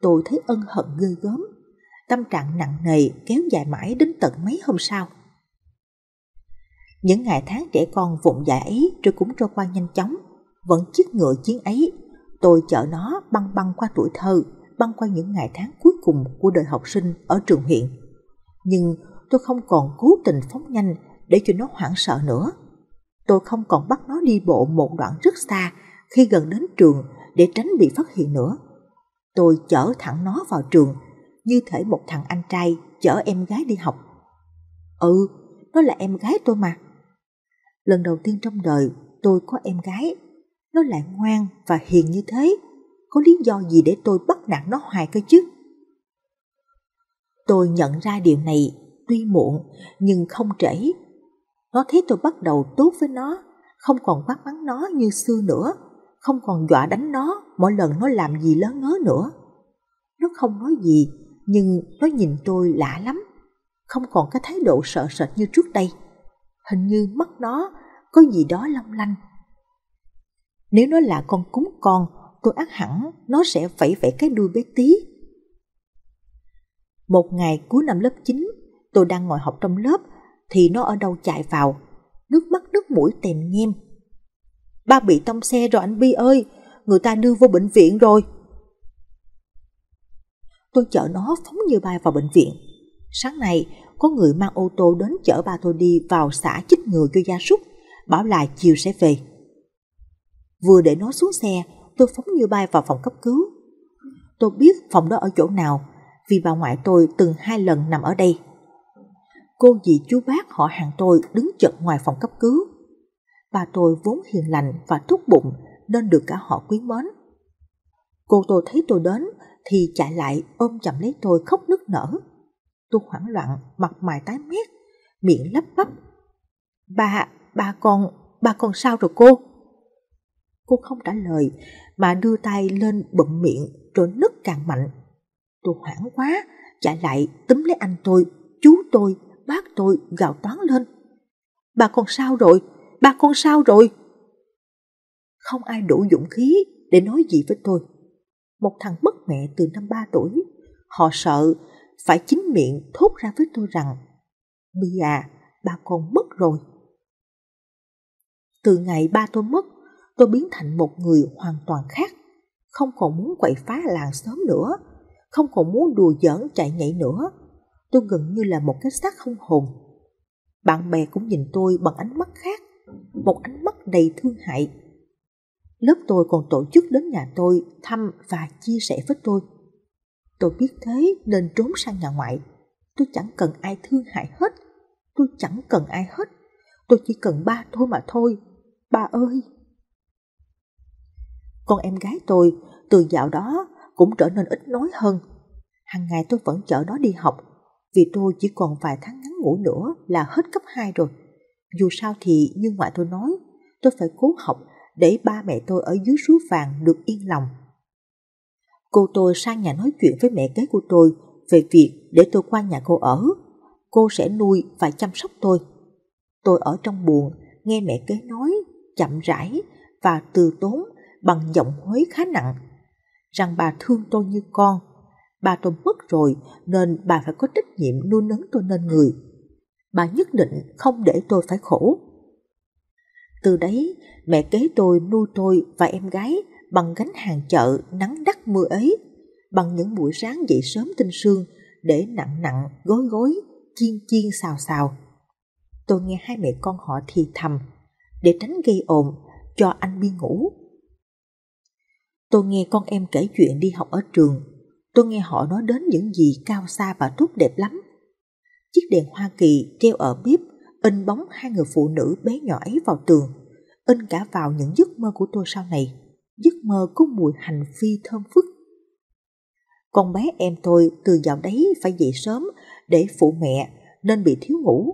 Tôi thấy ân hận ghê gớm, tâm trạng nặng nề kéo dài mãi đến tận mấy hôm sau. Những ngày tháng trẻ con vụng dại ấy rồi cũng trôi qua nhanh chóng, vẫn chiếc ngựa chiến ấy, tôi chở nó băng băng qua tuổi thơ, băng qua những ngày tháng cuối cùng của đời học sinh ở trường huyện. Nhưng tôi không còn cố tình phóng nhanh để cho nó hoảng sợ nữa tôi không còn bắt nó đi bộ một đoạn rất xa khi gần đến trường để tránh bị phát hiện nữa. Tôi chở thẳng nó vào trường như thể một thằng anh trai chở em gái đi học. Ừ, nó là em gái tôi mà. Lần đầu tiên trong đời tôi có em gái, nó lại ngoan và hiền như thế. Có lý do gì để tôi bắt nạt nó hoài cơ chứ? Tôi nhận ra điều này tuy muộn nhưng không trễ nó thấy tôi bắt đầu tốt với nó, không còn bắt mắng nó như xưa nữa, không còn dọa đánh nó mỗi lần nó làm gì lớn ngớ nữa. Nó không nói gì, nhưng nó nhìn tôi lạ lắm, không còn cái thái độ sợ sệt như trước đây. Hình như mắt nó có gì đó long lanh. Nếu nó là con cúng con, tôi ác hẳn nó sẽ vẫy vẫy cái đuôi bé tí. Một ngày cuối năm lớp 9, tôi đang ngồi học trong lớp thì nó ở đâu chạy vào, nước mắt nước mũi tèm nhem. Ba bị tông xe rồi anh Bi ơi, người ta đưa vô bệnh viện rồi. Tôi chở nó phóng như bay vào bệnh viện. Sáng nay, có người mang ô tô đến chở ba tôi đi vào xã chích ngừa cho gia súc, bảo là chiều sẽ về. Vừa để nó xuống xe, tôi phóng như bay vào phòng cấp cứu. Tôi biết phòng đó ở chỗ nào, vì bà ngoại tôi từng hai lần nằm ở đây cô dì chú bác họ hàng tôi đứng chật ngoài phòng cấp cứu. Bà tôi vốn hiền lành và thúc bụng nên được cả họ quý mến. Cô tôi thấy tôi đến thì chạy lại ôm chầm lấy tôi khóc nức nở. Tôi hoảng loạn, mặt mày tái mét, miệng lấp bắp. Bà, bà con, bà con sao rồi cô? Cô không trả lời mà đưa tay lên bụm miệng rồi nứt càng mạnh. Tôi hoảng quá, chạy lại túm lấy anh tôi, chú tôi bác tôi gào toán lên. Bà con sao rồi? Bà con sao rồi? Không ai đủ dũng khí để nói gì với tôi. Một thằng mất mẹ từ năm ba tuổi, họ sợ phải chính miệng thốt ra với tôi rằng bi à, bà con mất rồi. Từ ngày ba tôi mất, tôi biến thành một người hoàn toàn khác. Không còn muốn quậy phá làng sớm nữa, không còn muốn đùa giỡn chạy nhảy nữa, tôi gần như là một cái xác không hồn. Bạn bè cũng nhìn tôi bằng ánh mắt khác, một ánh mắt đầy thương hại. Lớp tôi còn tổ chức đến nhà tôi thăm và chia sẻ với tôi. Tôi biết thế nên trốn sang nhà ngoại. Tôi chẳng cần ai thương hại hết. Tôi chẳng cần ai hết. Tôi chỉ cần ba thôi mà thôi. Ba ơi! Con em gái tôi từ dạo đó cũng trở nên ít nói hơn. Hằng ngày tôi vẫn chở nó đi học vì tôi chỉ còn vài tháng ngắn ngủi nữa là hết cấp 2 rồi. Dù sao thì như ngoại tôi nói, tôi phải cố học để ba mẹ tôi ở dưới suối vàng được yên lòng. Cô tôi sang nhà nói chuyện với mẹ kế của tôi về việc để tôi qua nhà cô ở. Cô sẽ nuôi và chăm sóc tôi. Tôi ở trong buồn, nghe mẹ kế nói, chậm rãi và từ tốn bằng giọng Huế khá nặng, rằng bà thương tôi như con Bà tôi mất rồi nên bà phải có trách nhiệm nuôi nấng tôi nên người. Bà nhất định không để tôi phải khổ. Từ đấy, mẹ kế tôi nuôi tôi và em gái bằng gánh hàng chợ nắng đắt mưa ấy, bằng những buổi sáng dậy sớm tinh sương để nặng nặng, gối gối, chiên chiên xào xào. Tôi nghe hai mẹ con họ thì thầm, để tránh gây ồn, cho anh đi ngủ. Tôi nghe con em kể chuyện đi học ở trường tôi nghe họ nói đến những gì cao xa và tốt đẹp lắm. Chiếc đèn Hoa Kỳ treo ở bếp in bóng hai người phụ nữ bé nhỏ ấy vào tường, in cả vào những giấc mơ của tôi sau này, giấc mơ có mùi hành phi thơm phức. Con bé em tôi từ dạo đấy phải dậy sớm để phụ mẹ nên bị thiếu ngủ.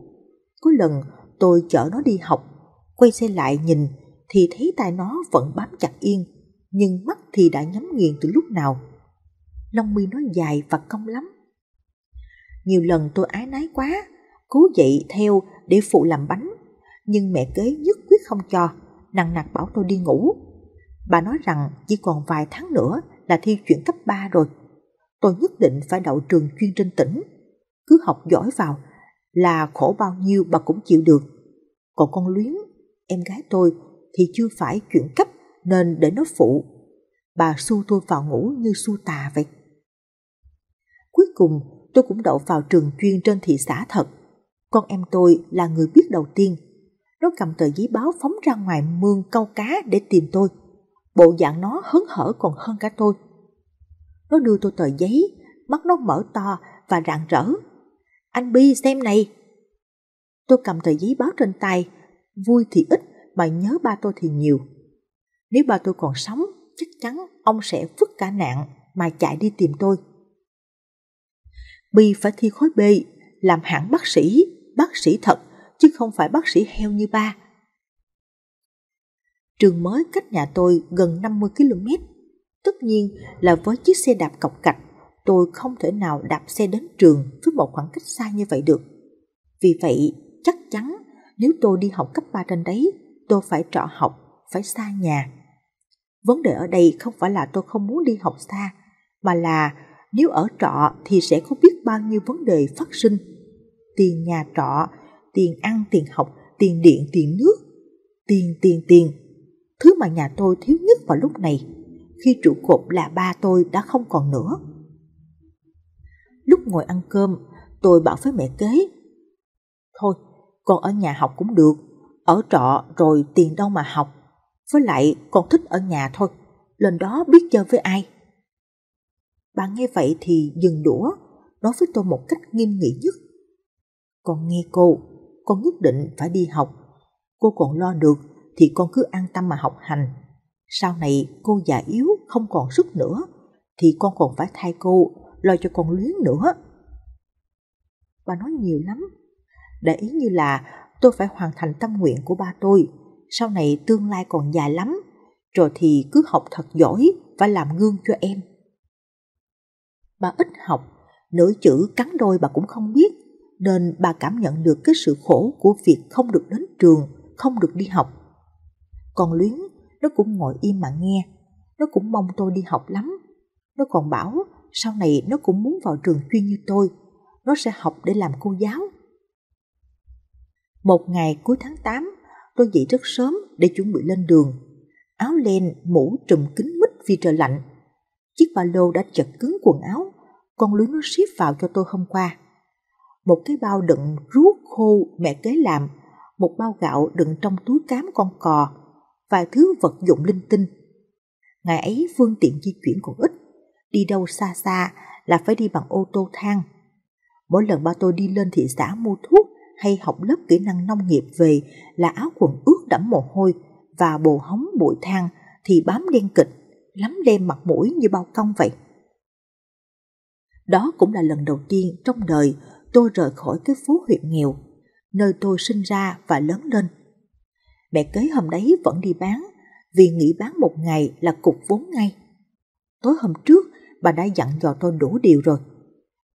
Có lần tôi chở nó đi học, quay xe lại nhìn thì thấy tai nó vẫn bám chặt yên, nhưng mắt thì đã nhắm nghiền từ lúc nào. Long mi nói dài và cong lắm. Nhiều lần tôi ái nái quá, cố dậy theo để phụ làm bánh, nhưng mẹ kế nhất quyết không cho, nặng nặc bảo tôi đi ngủ. Bà nói rằng chỉ còn vài tháng nữa là thi chuyển cấp 3 rồi. Tôi nhất định phải đậu trường chuyên trên tỉnh. Cứ học giỏi vào là khổ bao nhiêu bà cũng chịu được. Còn con Luyến, em gái tôi thì chưa phải chuyển cấp nên để nó phụ. Bà xu tôi vào ngủ như xu tà vậy cuối cùng tôi cũng đậu vào trường chuyên trên thị xã thật. Con em tôi là người biết đầu tiên. Nó cầm tờ giấy báo phóng ra ngoài mương câu cá để tìm tôi. Bộ dạng nó hớn hở còn hơn cả tôi. Nó đưa tôi tờ giấy, mắt nó mở to và rạng rỡ. Anh Bi xem này. Tôi cầm tờ giấy báo trên tay, vui thì ít mà nhớ ba tôi thì nhiều. Nếu ba tôi còn sống, chắc chắn ông sẽ vứt cả nạn mà chạy đi tìm tôi. Bi phải thi khối B, làm hẳn bác sĩ, bác sĩ thật, chứ không phải bác sĩ heo như ba. Trường mới cách nhà tôi gần 50 km. Tất nhiên là với chiếc xe đạp cọc cạch, tôi không thể nào đạp xe đến trường với một khoảng cách xa như vậy được. Vì vậy, chắc chắn nếu tôi đi học cấp 3 trên đấy, tôi phải trọ học, phải xa nhà. Vấn đề ở đây không phải là tôi không muốn đi học xa, mà là nếu ở trọ thì sẽ có biết bao nhiêu vấn đề phát sinh. Tiền nhà trọ, tiền ăn, tiền học, tiền điện, tiền nước, tiền, tiền, tiền. Thứ mà nhà tôi thiếu nhất vào lúc này, khi trụ cột là ba tôi đã không còn nữa. Lúc ngồi ăn cơm, tôi bảo với mẹ kế, Thôi, con ở nhà học cũng được, ở trọ rồi tiền đâu mà học. Với lại con thích ở nhà thôi, lên đó biết chơi với ai bà nghe vậy thì dừng đũa, nói với tôi một cách nghiêm nghị nhất. Con nghe cô, con nhất định phải đi học. Cô còn lo được thì con cứ an tâm mà học hành. Sau này cô già yếu không còn sức nữa thì con còn phải thay cô lo cho con luyến nữa. Bà nói nhiều lắm. Để ý như là tôi phải hoàn thành tâm nguyện của ba tôi. Sau này tương lai còn dài lắm. Rồi thì cứ học thật giỏi, và làm gương cho em bà ít học, nửa chữ cắn đôi bà cũng không biết, nên bà cảm nhận được cái sự khổ của việc không được đến trường, không được đi học. Còn Luyến, nó cũng ngồi im mà nghe, nó cũng mong tôi đi học lắm. Nó còn bảo sau này nó cũng muốn vào trường chuyên như tôi, nó sẽ học để làm cô giáo. Một ngày cuối tháng 8, tôi dậy rất sớm để chuẩn bị lên đường. Áo len, mũ trùm kính mít vì trời lạnh. Chiếc ba lô đã chật cứng quần áo con lưới nó ship vào cho tôi hôm qua. Một cái bao đựng ruốc khô mẹ kế làm, một bao gạo đựng trong túi cám con cò, vài thứ vật dụng linh tinh. Ngày ấy phương tiện di chuyển còn ít, đi đâu xa xa là phải đi bằng ô tô thang. Mỗi lần ba tôi đi lên thị xã mua thuốc hay học lớp kỹ năng nông nghiệp về là áo quần ướt đẫm mồ hôi và bồ hóng bụi thang thì bám đen kịch, lắm đen mặt mũi như bao công vậy. Đó cũng là lần đầu tiên trong đời tôi rời khỏi cái phố huyện nghèo, nơi tôi sinh ra và lớn lên. Mẹ kế hôm đấy vẫn đi bán, vì nghỉ bán một ngày là cục vốn ngay. Tối hôm trước, bà đã dặn dò tôi đủ điều rồi.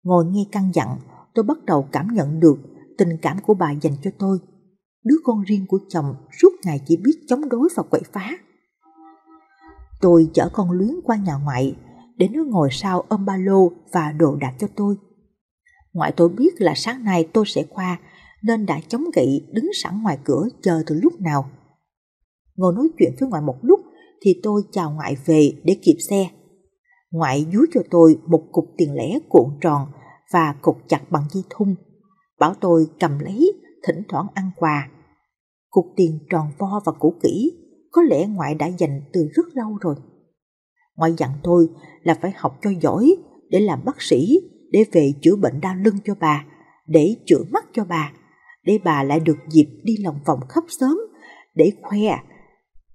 Ngồi nghe căn dặn, tôi bắt đầu cảm nhận được tình cảm của bà dành cho tôi. Đứa con riêng của chồng suốt ngày chỉ biết chống đối và quậy phá. Tôi chở con luyến qua nhà ngoại đến nước ngồi sau ôm ba lô và đồ đạc cho tôi. Ngoại tôi biết là sáng nay tôi sẽ qua, nên đã chống gậy đứng sẵn ngoài cửa chờ từ lúc nào. Ngồi nói chuyện với ngoại một lúc thì tôi chào ngoại về để kịp xe. Ngoại dúi cho tôi một cục tiền lẻ cuộn tròn và cục chặt bằng dây thun, bảo tôi cầm lấy, thỉnh thoảng ăn quà. Cục tiền tròn vo và cũ kỹ, có lẽ ngoại đã dành từ rất lâu rồi. Ngoại dặn tôi là phải học cho giỏi để làm bác sĩ, để về chữa bệnh đau lưng cho bà, để chữa mắt cho bà, để bà lại được dịp đi lòng vòng khắp sớm, để khoe.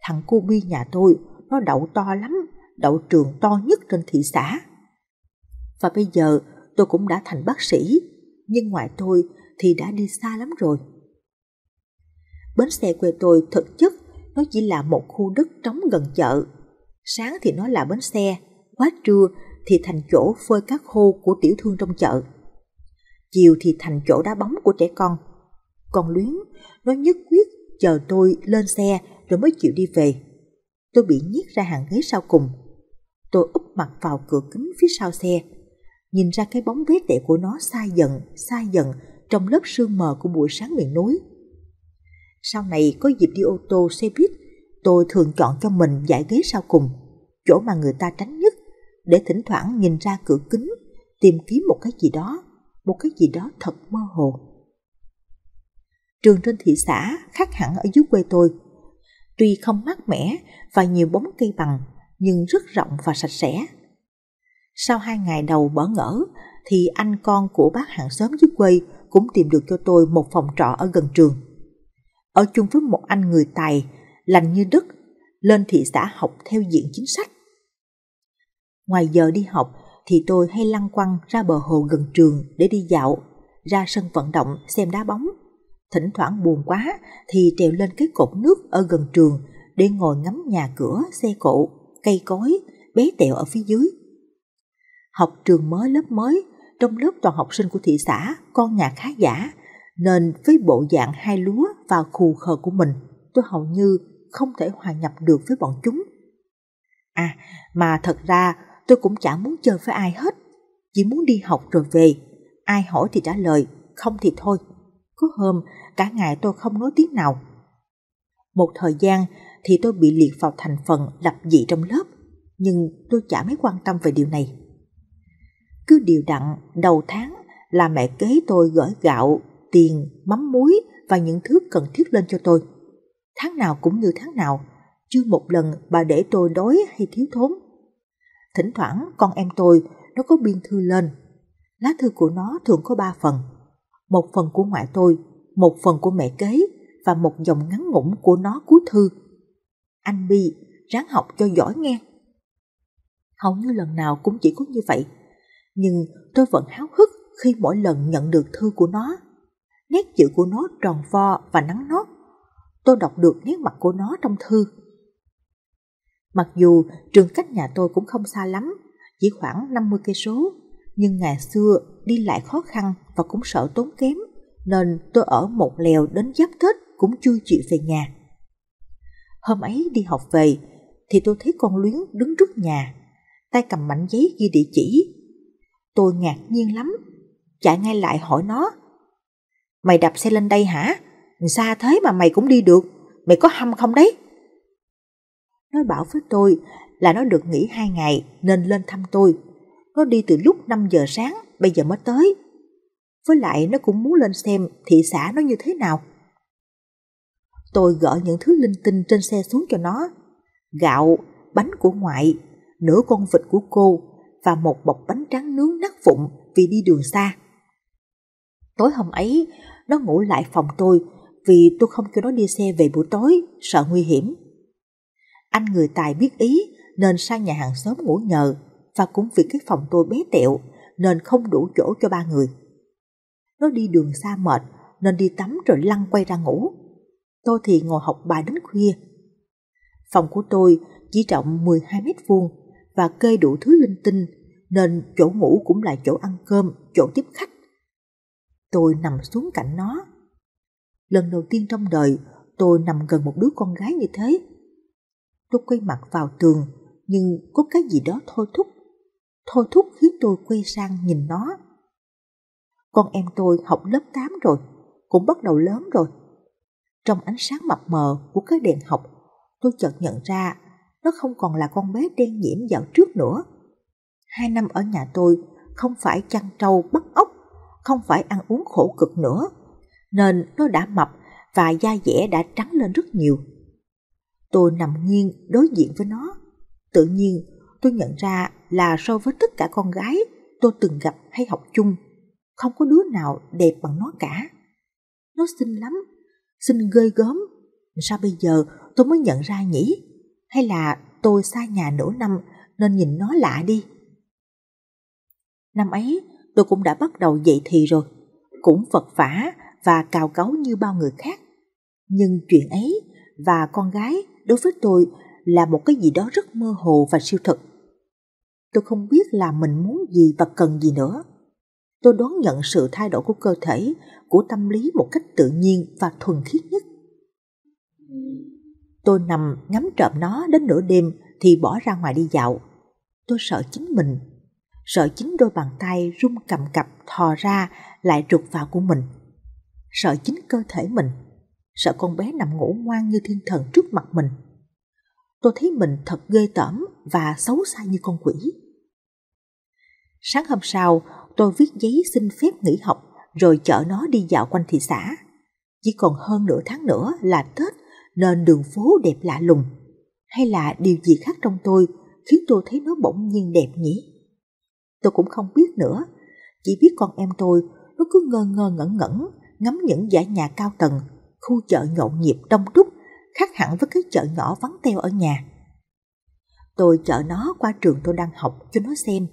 Thằng cô Bi nhà tôi, nó đậu to lắm, đậu trường to nhất trên thị xã. Và bây giờ tôi cũng đã thành bác sĩ, nhưng ngoại tôi thì đã đi xa lắm rồi. Bến xe quê tôi thực chất nó chỉ là một khu đất trống gần chợ, sáng thì nó là bến xe, quá trưa thì thành chỗ phơi cá khô của tiểu thương trong chợ. Chiều thì thành chỗ đá bóng của trẻ con. Còn Luyến, nó nhất quyết chờ tôi lên xe rồi mới chịu đi về. Tôi bị nhét ra hàng ghế sau cùng. Tôi úp mặt vào cửa kính phía sau xe, nhìn ra cái bóng vết tệ của nó xa dần, xa dần trong lớp sương mờ của buổi sáng miền núi. Sau này có dịp đi ô tô xe buýt tôi thường chọn cho mình giải ghế sau cùng, chỗ mà người ta tránh nhất, để thỉnh thoảng nhìn ra cửa kính, tìm kiếm một cái gì đó, một cái gì đó thật mơ hồ. Trường trên thị xã khác hẳn ở dưới quê tôi. Tuy không mát mẻ và nhiều bóng cây bằng, nhưng rất rộng và sạch sẽ. Sau hai ngày đầu bỡ ngỡ, thì anh con của bác hàng xóm dưới quê cũng tìm được cho tôi một phòng trọ ở gần trường. Ở chung với một anh người Tài lành như đức, lên thị xã học theo diện chính sách. Ngoài giờ đi học thì tôi hay lăn quăng ra bờ hồ gần trường để đi dạo, ra sân vận động xem đá bóng. Thỉnh thoảng buồn quá thì trèo lên cái cột nước ở gần trường để ngồi ngắm nhà cửa, xe cộ, cây cối, bé tẹo ở phía dưới. Học trường mới lớp mới, trong lớp toàn học sinh của thị xã, con nhà khá giả, nên với bộ dạng hai lúa và khù khờ của mình, tôi hầu như không thể hòa nhập được với bọn chúng. À, mà thật ra tôi cũng chẳng muốn chơi với ai hết, chỉ muốn đi học rồi về. Ai hỏi thì trả lời, không thì thôi. Có hôm, cả ngày tôi không nói tiếng nào. Một thời gian thì tôi bị liệt vào thành phần lập dị trong lớp, nhưng tôi chả mấy quan tâm về điều này. Cứ điều đặn đầu tháng là mẹ kế tôi gửi gạo, tiền, mắm muối và những thứ cần thiết lên cho tôi tháng nào cũng như tháng nào, chưa một lần bà để tôi đói hay thiếu thốn. Thỉnh thoảng con em tôi nó có biên thư lên. Lá thư của nó thường có ba phần. Một phần của ngoại tôi, một phần của mẹ kế và một dòng ngắn ngủn của nó cuối thư. Anh Bi, ráng học cho giỏi nghe. Hầu như lần nào cũng chỉ có như vậy. Nhưng tôi vẫn háo hức khi mỗi lần nhận được thư của nó. Nét chữ của nó tròn vo và nắng nót tôi đọc được nét mặt của nó trong thư. Mặc dù trường cách nhà tôi cũng không xa lắm, chỉ khoảng 50 cây số, nhưng ngày xưa đi lại khó khăn và cũng sợ tốn kém, nên tôi ở một lèo đến giáp Tết cũng chưa chịu về nhà. Hôm ấy đi học về thì tôi thấy con Luyến đứng trước nhà, tay cầm mảnh giấy ghi địa chỉ. Tôi ngạc nhiên lắm, chạy ngay lại hỏi nó. Mày đạp xe lên đây hả? xa thế mà mày cũng đi được, mày có hâm không đấy? Nó bảo với tôi là nó được nghỉ hai ngày nên lên thăm tôi. Nó đi từ lúc 5 giờ sáng, bây giờ mới tới. Với lại nó cũng muốn lên xem thị xã nó như thế nào. Tôi gỡ những thứ linh tinh trên xe xuống cho nó. Gạo, bánh của ngoại, nửa con vịt của cô và một bọc bánh tráng nướng nát vụn vì đi đường xa. Tối hôm ấy, nó ngủ lại phòng tôi vì tôi không cho nó đi xe về buổi tối, sợ nguy hiểm. Anh người tài biết ý nên sang nhà hàng xóm ngủ nhờ và cũng vì cái phòng tôi bé tẹo nên không đủ chỗ cho ba người. Nó đi đường xa mệt nên đi tắm rồi lăn quay ra ngủ. Tôi thì ngồi học bài đến khuya. Phòng của tôi chỉ rộng 12 mét vuông và kê đủ thứ linh tinh nên chỗ ngủ cũng là chỗ ăn cơm, chỗ tiếp khách. Tôi nằm xuống cạnh nó lần đầu tiên trong đời tôi nằm gần một đứa con gái như thế. Tôi quay mặt vào tường, nhưng có cái gì đó thôi thúc. Thôi thúc khiến tôi quay sang nhìn nó. Con em tôi học lớp 8 rồi, cũng bắt đầu lớn rồi. Trong ánh sáng mập mờ của cái đèn học, tôi chợt nhận ra nó không còn là con bé đen nhiễm dạo trước nữa. Hai năm ở nhà tôi không phải chăn trâu bắt ốc, không phải ăn uống khổ cực nữa nên nó đã mập và da dẻ đã trắng lên rất nhiều. Tôi nằm nghiêng đối diện với nó. Tự nhiên tôi nhận ra là so với tất cả con gái tôi từng gặp hay học chung, không có đứa nào đẹp bằng nó cả. Nó xinh lắm, xinh ghê gớm. Sao bây giờ tôi mới nhận ra nhỉ? Hay là tôi xa nhà nửa năm nên nhìn nó lạ đi? Năm ấy tôi cũng đã bắt đầu dậy thì rồi, cũng vật vả và cào cấu như bao người khác. Nhưng chuyện ấy và con gái đối với tôi là một cái gì đó rất mơ hồ và siêu thực. Tôi không biết là mình muốn gì và cần gì nữa. Tôi đón nhận sự thay đổi của cơ thể, của tâm lý một cách tự nhiên và thuần khiết nhất. Tôi nằm ngắm trộm nó đến nửa đêm thì bỏ ra ngoài đi dạo. Tôi sợ chính mình, sợ chính đôi bàn tay rung cầm cập thò ra lại rụt vào của mình sợ chính cơ thể mình, sợ con bé nằm ngủ ngoan như thiên thần trước mặt mình. Tôi thấy mình thật ghê tởm và xấu xa như con quỷ. Sáng hôm sau, tôi viết giấy xin phép nghỉ học rồi chở nó đi dạo quanh thị xã. Chỉ còn hơn nửa tháng nữa là Tết nên đường phố đẹp lạ lùng. Hay là điều gì khác trong tôi khiến tôi thấy nó bỗng nhiên đẹp nhỉ? Tôi cũng không biết nữa, chỉ biết con em tôi nó cứ ngơ ngơ ngẩn ngẩn ngắm những dãy nhà cao tầng, khu chợ nhộn nhịp đông đúc, khác hẳn với cái chợ nhỏ vắng teo ở nhà. Tôi chở nó qua trường tôi đang học cho nó xem,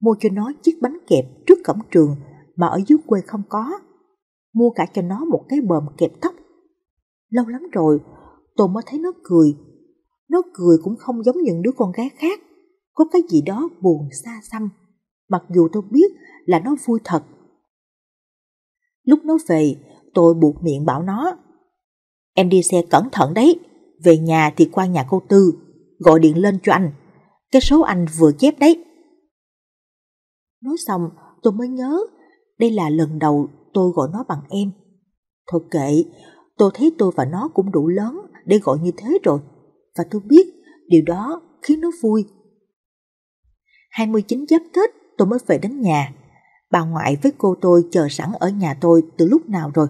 mua cho nó chiếc bánh kẹp trước cổng trường mà ở dưới quê không có, mua cả cho nó một cái bờm kẹp tóc. Lâu lắm rồi, tôi mới thấy nó cười. Nó cười cũng không giống những đứa con gái khác, có cái gì đó buồn xa xăm. Mặc dù tôi biết là nó vui thật, Lúc nó về, tôi buộc miệng bảo nó. Em đi xe cẩn thận đấy, về nhà thì qua nhà cô Tư, gọi điện lên cho anh. Cái số anh vừa chép đấy. Nói xong, tôi mới nhớ, đây là lần đầu tôi gọi nó bằng em. Thôi kệ, tôi thấy tôi và nó cũng đủ lớn để gọi như thế rồi. Và tôi biết điều đó khiến nó vui. 29 giáp Tết tôi mới về đến nhà bà ngoại với cô tôi chờ sẵn ở nhà tôi từ lúc nào rồi.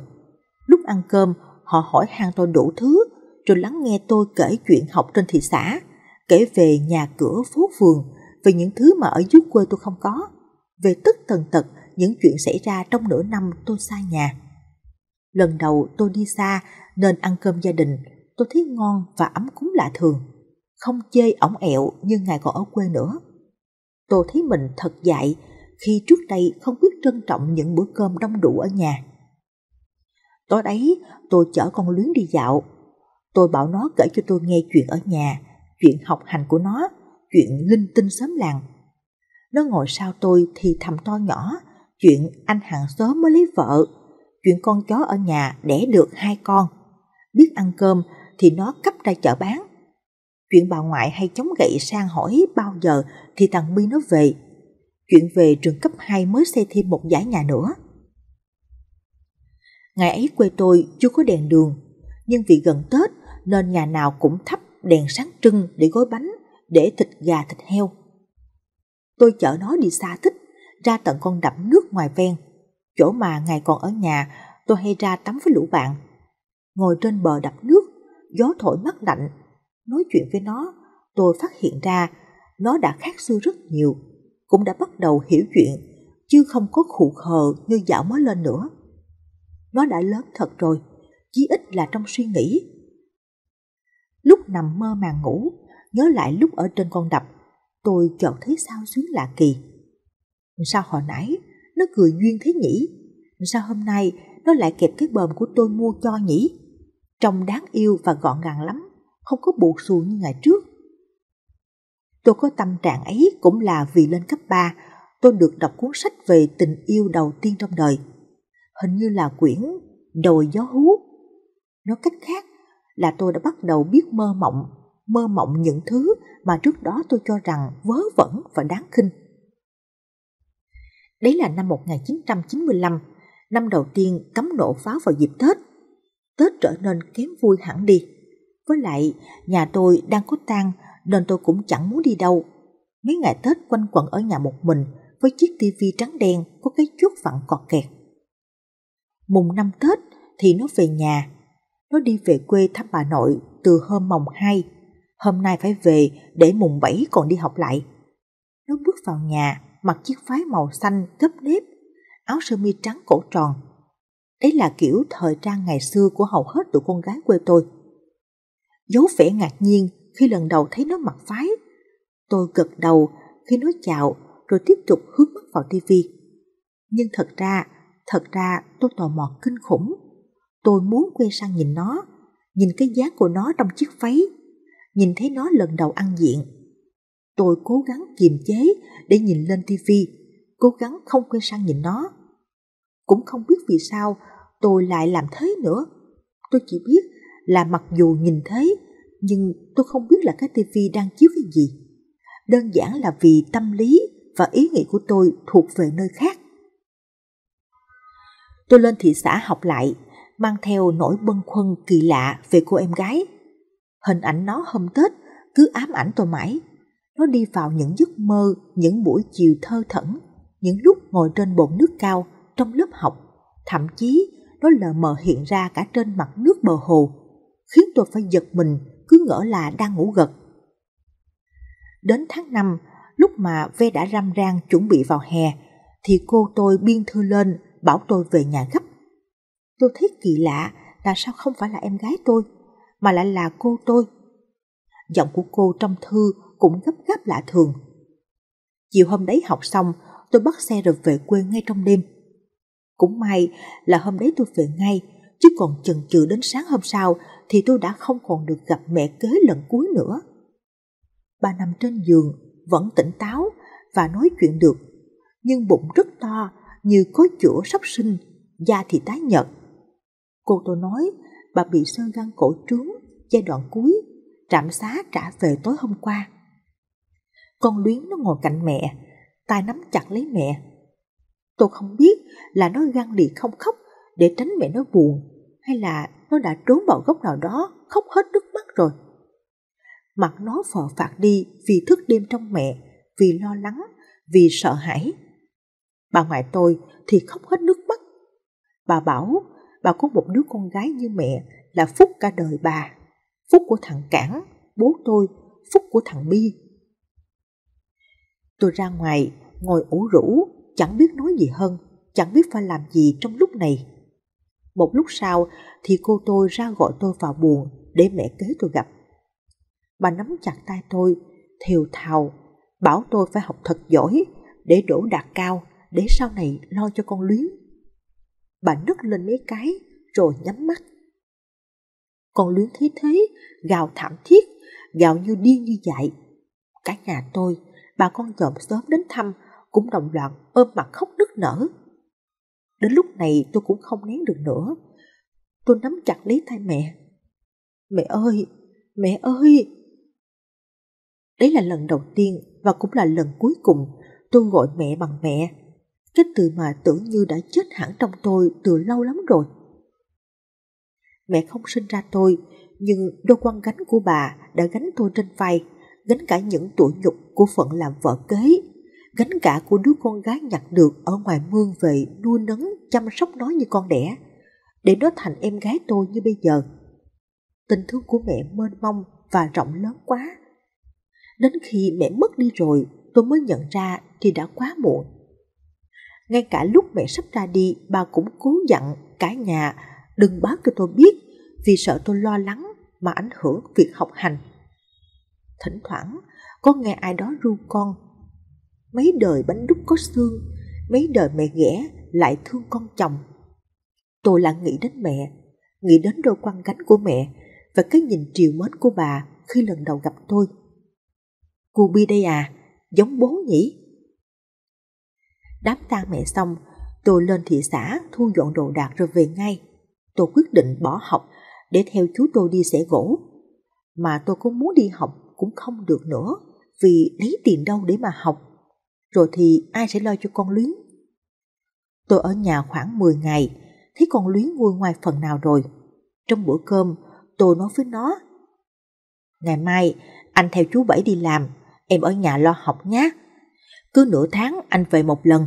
Lúc ăn cơm, họ hỏi han tôi đủ thứ, rồi lắng nghe tôi kể chuyện học trên thị xã, kể về nhà cửa phố phường, về những thứ mà ở dưới quê tôi không có, về tất tần tật những chuyện xảy ra trong nửa năm tôi xa nhà. Lần đầu tôi đi xa nên ăn cơm gia đình, tôi thấy ngon và ấm cúng lạ thường, không chê ổng ẹo như ngày còn ở quê nữa. Tôi thấy mình thật dại khi trước đây không biết trân trọng những bữa cơm đông đủ ở nhà. Tối đấy tôi chở con luyến đi dạo. Tôi bảo nó kể cho tôi nghe chuyện ở nhà, chuyện học hành của nó, chuyện linh tinh sớm làng. Nó ngồi sau tôi thì thầm to nhỏ, chuyện anh hàng xóm mới lấy vợ, chuyện con chó ở nhà đẻ được hai con. Biết ăn cơm thì nó cấp ra chợ bán. Chuyện bà ngoại hay chống gậy sang hỏi bao giờ thì thằng My nó về Chuyện về trường cấp 2 mới xây thêm một giải nhà nữa. Ngày ấy quê tôi chưa có đèn đường, nhưng vì gần Tết nên nhà nào cũng thắp đèn sáng trưng để gói bánh, để thịt gà thịt heo. Tôi chở nó đi xa thích, ra tận con đập nước ngoài ven, chỗ mà ngày còn ở nhà tôi hay ra tắm với lũ bạn. Ngồi trên bờ đập nước, gió thổi mắt lạnh, nói chuyện với nó, tôi phát hiện ra nó đã khác xưa rất nhiều cũng đã bắt đầu hiểu chuyện, chứ không có khụ khờ như dạo mới lên nữa. Nó đã lớn thật rồi, chí ít là trong suy nghĩ. Lúc nằm mơ màng ngủ, nhớ lại lúc ở trên con đập, tôi chợt thấy sao xuyến lạ kỳ. Sao hồi nãy nó cười duyên thế nhỉ? Sao hôm nay nó lại kẹp cái bờm của tôi mua cho nhỉ? Trông đáng yêu và gọn gàng lắm, không có buộc xù như ngày trước. Tôi có tâm trạng ấy cũng là vì lên cấp 3, tôi được đọc cuốn sách về tình yêu đầu tiên trong đời. Hình như là quyển Đồi gió hú. Nói cách khác là tôi đã bắt đầu biết mơ mộng, mơ mộng những thứ mà trước đó tôi cho rằng vớ vẩn và đáng khinh. Đấy là năm 1995, năm đầu tiên cấm nổ pháo vào dịp Tết. Tết trở nên kém vui hẳn đi. Với lại, nhà tôi đang có tang nên tôi cũng chẳng muốn đi đâu. Mấy ngày Tết quanh quẩn ở nhà một mình với chiếc tivi trắng đen có cái chuốt vặn cọt kẹt. Mùng năm Tết thì nó về nhà. Nó đi về quê thăm bà nội từ hôm mồng 2. Hôm nay phải về để mùng 7 còn đi học lại. Nó bước vào nhà mặc chiếc váy màu xanh gấp nếp, áo sơ mi trắng cổ tròn. Đấy là kiểu thời trang ngày xưa của hầu hết tụi con gái quê tôi. Dấu vẻ ngạc nhiên khi lần đầu thấy nó mặt phái. Tôi gật đầu khi nó chào rồi tiếp tục hướng mắt vào tivi. Nhưng thật ra, thật ra tôi tò mò kinh khủng. Tôi muốn quay sang nhìn nó, nhìn cái dáng của nó trong chiếc váy, nhìn thấy nó lần đầu ăn diện. Tôi cố gắng kiềm chế để nhìn lên tivi, cố gắng không quay sang nhìn nó. Cũng không biết vì sao tôi lại làm thế nữa. Tôi chỉ biết là mặc dù nhìn thấy nhưng tôi không biết là cái tivi đang chiếu cái gì. Đơn giản là vì tâm lý và ý nghĩ của tôi thuộc về nơi khác. Tôi lên thị xã học lại, mang theo nỗi bâng khuân kỳ lạ về cô em gái. Hình ảnh nó hôm Tết cứ ám ảnh tôi mãi. Nó đi vào những giấc mơ, những buổi chiều thơ thẩn, những lúc ngồi trên bồn nước cao trong lớp học, thậm chí nó lờ mờ hiện ra cả trên mặt nước bờ hồ, khiến tôi phải giật mình cứ ngỡ là đang ngủ gật. Đến tháng 5, lúc mà ve đã răm rang chuẩn bị vào hè, thì cô tôi biên thư lên bảo tôi về nhà gấp. Tôi thấy kỳ lạ là sao không phải là em gái tôi, mà lại là cô tôi. Giọng của cô trong thư cũng gấp gáp lạ thường. Chiều hôm đấy học xong, tôi bắt xe rồi về quê ngay trong đêm. Cũng may là hôm đấy tôi về ngay, chứ còn chần chừ đến sáng hôm sau thì tôi đã không còn được gặp mẹ kế lần cuối nữa. Bà nằm trên giường, vẫn tỉnh táo và nói chuyện được, nhưng bụng rất to như có chữa sắp sinh, da thì tái nhợt. Cô tôi nói bà bị sơn gan cổ trướng giai đoạn cuối, trạm xá trả về tối hôm qua. Con luyến nó ngồi cạnh mẹ, tay nắm chặt lấy mẹ. Tôi không biết là nó gan lì không khóc để tránh mẹ nó buồn hay là nó đã trốn vào góc nào đó, khóc hết nước mắt rồi. Mặt nó phờ phạt đi vì thức đêm trong mẹ, vì lo lắng, vì sợ hãi. Bà ngoại tôi thì khóc hết nước mắt. Bà bảo bà có một đứa con gái như mẹ là phúc cả đời bà. Phúc của thằng Cảng, bố tôi, phúc của thằng Bi. Tôi ra ngoài, ngồi ủ rũ, chẳng biết nói gì hơn, chẳng biết phải làm gì trong lúc này. Một lúc sau thì cô tôi ra gọi tôi vào buồn để mẹ kế tôi gặp. Bà nắm chặt tay tôi, thều thào, bảo tôi phải học thật giỏi để đổ đạt cao để sau này lo cho con luyến. Bà nứt lên mấy cái rồi nhắm mắt. Con luyến thấy thế, gào thảm thiết, gào như điên như dại. Cả nhà tôi, bà con dòm sớm đến thăm cũng đồng loạn ôm mặt khóc nức nở. Đến lúc này tôi cũng không nén được nữa. Tôi nắm chặt lấy tay mẹ. Mẹ ơi! Mẹ ơi! Đấy là lần đầu tiên và cũng là lần cuối cùng tôi gọi mẹ bằng mẹ. Cái từ mà tưởng như đã chết hẳn trong tôi từ lâu lắm rồi. Mẹ không sinh ra tôi, nhưng đôi quan gánh của bà đã gánh tôi trên vai, gánh cả những tủi nhục của phận làm vợ kế gánh cả của đứa con gái nhặt được ở ngoài mương vậy nuôi nấng chăm sóc nó như con đẻ để nó thành em gái tôi như bây giờ tình thương của mẹ mênh mông và rộng lớn quá đến khi mẹ mất đi rồi tôi mới nhận ra thì đã quá muộn ngay cả lúc mẹ sắp ra đi bà cũng cố dặn cả nhà đừng báo cho tôi biết vì sợ tôi lo lắng mà ảnh hưởng việc học hành thỉnh thoảng có nghe ai đó ru con mấy đời bánh đúc có xương, mấy đời mẹ ghẻ lại thương con chồng. Tôi lại nghĩ đến mẹ, nghĩ đến đôi quan cánh của mẹ và cái nhìn triều mến của bà khi lần đầu gặp tôi. Cô Bi đây à, giống bố nhỉ? Đám tang mẹ xong, tôi lên thị xã thu dọn đồ đạc rồi về ngay. Tôi quyết định bỏ học để theo chú tôi đi xẻ gỗ. Mà tôi có muốn đi học cũng không được nữa vì lấy tiền đâu để mà học rồi thì ai sẽ lo cho con Luyến? Tôi ở nhà khoảng 10 ngày, thấy con Luyến nguôi ngoài phần nào rồi. Trong bữa cơm, tôi nói với nó. Ngày mai, anh theo chú Bảy đi làm, em ở nhà lo học nhé. Cứ nửa tháng anh về một lần.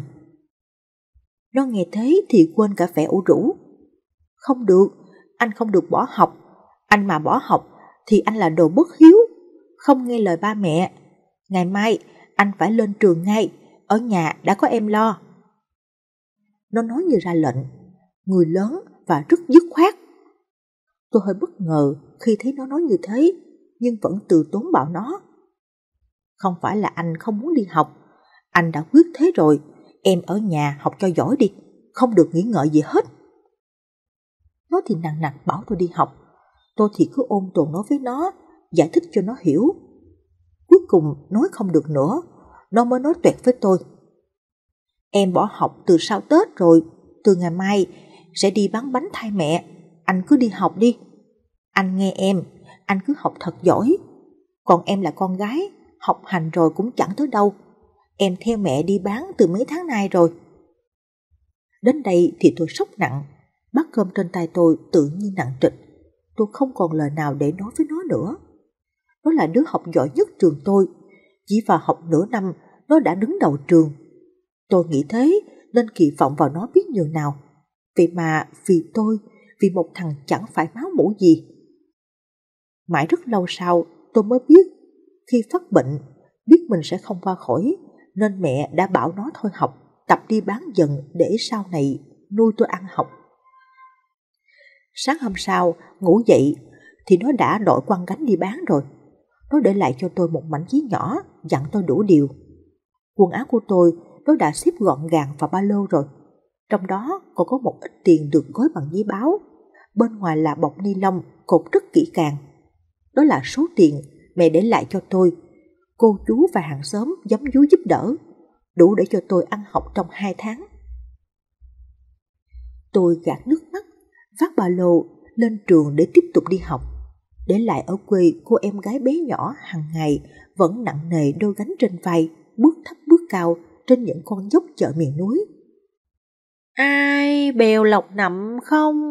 Nó nghe thế thì quên cả vẻ ủ rũ. Không được, anh không được bỏ học. Anh mà bỏ học thì anh là đồ bất hiếu, không nghe lời ba mẹ. Ngày mai, anh phải lên trường ngay, ở nhà đã có em lo. Nó nói như ra lệnh, người lớn và rất dứt khoát. Tôi hơi bất ngờ khi thấy nó nói như thế, nhưng vẫn từ tốn bảo nó. Không phải là anh không muốn đi học, anh đã quyết thế rồi, em ở nhà học cho giỏi đi, không được nghĩ ngợi gì hết. Nó thì nặng nặng bảo tôi đi học, tôi thì cứ ôm tồn nói với nó, giải thích cho nó hiểu Cuối cùng nói không được nữa, nó mới nói tuyệt với tôi. Em bỏ học từ sau Tết rồi, từ ngày mai sẽ đi bán bánh thay mẹ, anh cứ đi học đi. Anh nghe em, anh cứ học thật giỏi. Còn em là con gái, học hành rồi cũng chẳng tới đâu. Em theo mẹ đi bán từ mấy tháng nay rồi. Đến đây thì tôi sốc nặng, bát cơm trên tay tôi tự nhiên nặng trịch. Tôi không còn lời nào để nói với nó nữa. Nó là đứa học giỏi nhất trường tôi. Chỉ vào học nửa năm, nó đã đứng đầu trường. Tôi nghĩ thế nên kỳ vọng vào nó biết nhường nào. Vậy mà vì tôi, vì một thằng chẳng phải máu mũ gì. Mãi rất lâu sau tôi mới biết khi phát bệnh, biết mình sẽ không qua khỏi nên mẹ đã bảo nó thôi học, tập đi bán dần để sau này nuôi tôi ăn học. Sáng hôm sau, ngủ dậy thì nó đã đội quăng gánh đi bán rồi. Nó để lại cho tôi một mảnh giấy nhỏ dặn tôi đủ điều. Quần áo của tôi nó đã xếp gọn gàng vào ba lô rồi. Trong đó còn có một ít tiền được gói bằng giấy báo. Bên ngoài là bọc ni lông cột rất kỹ càng. Đó là số tiền mẹ để lại cho tôi. Cô chú và hàng xóm giấm dú giúp đỡ. Đủ để cho tôi ăn học trong hai tháng. Tôi gạt nước mắt, vác ba lô lên trường để tiếp tục đi học. Để lại ở quê cô em gái bé nhỏ hàng ngày vẫn nặng nề đôi gánh trên vai, bước thấp bước cao trên những con dốc chợ miền núi. Ai bèo lọc nậm không?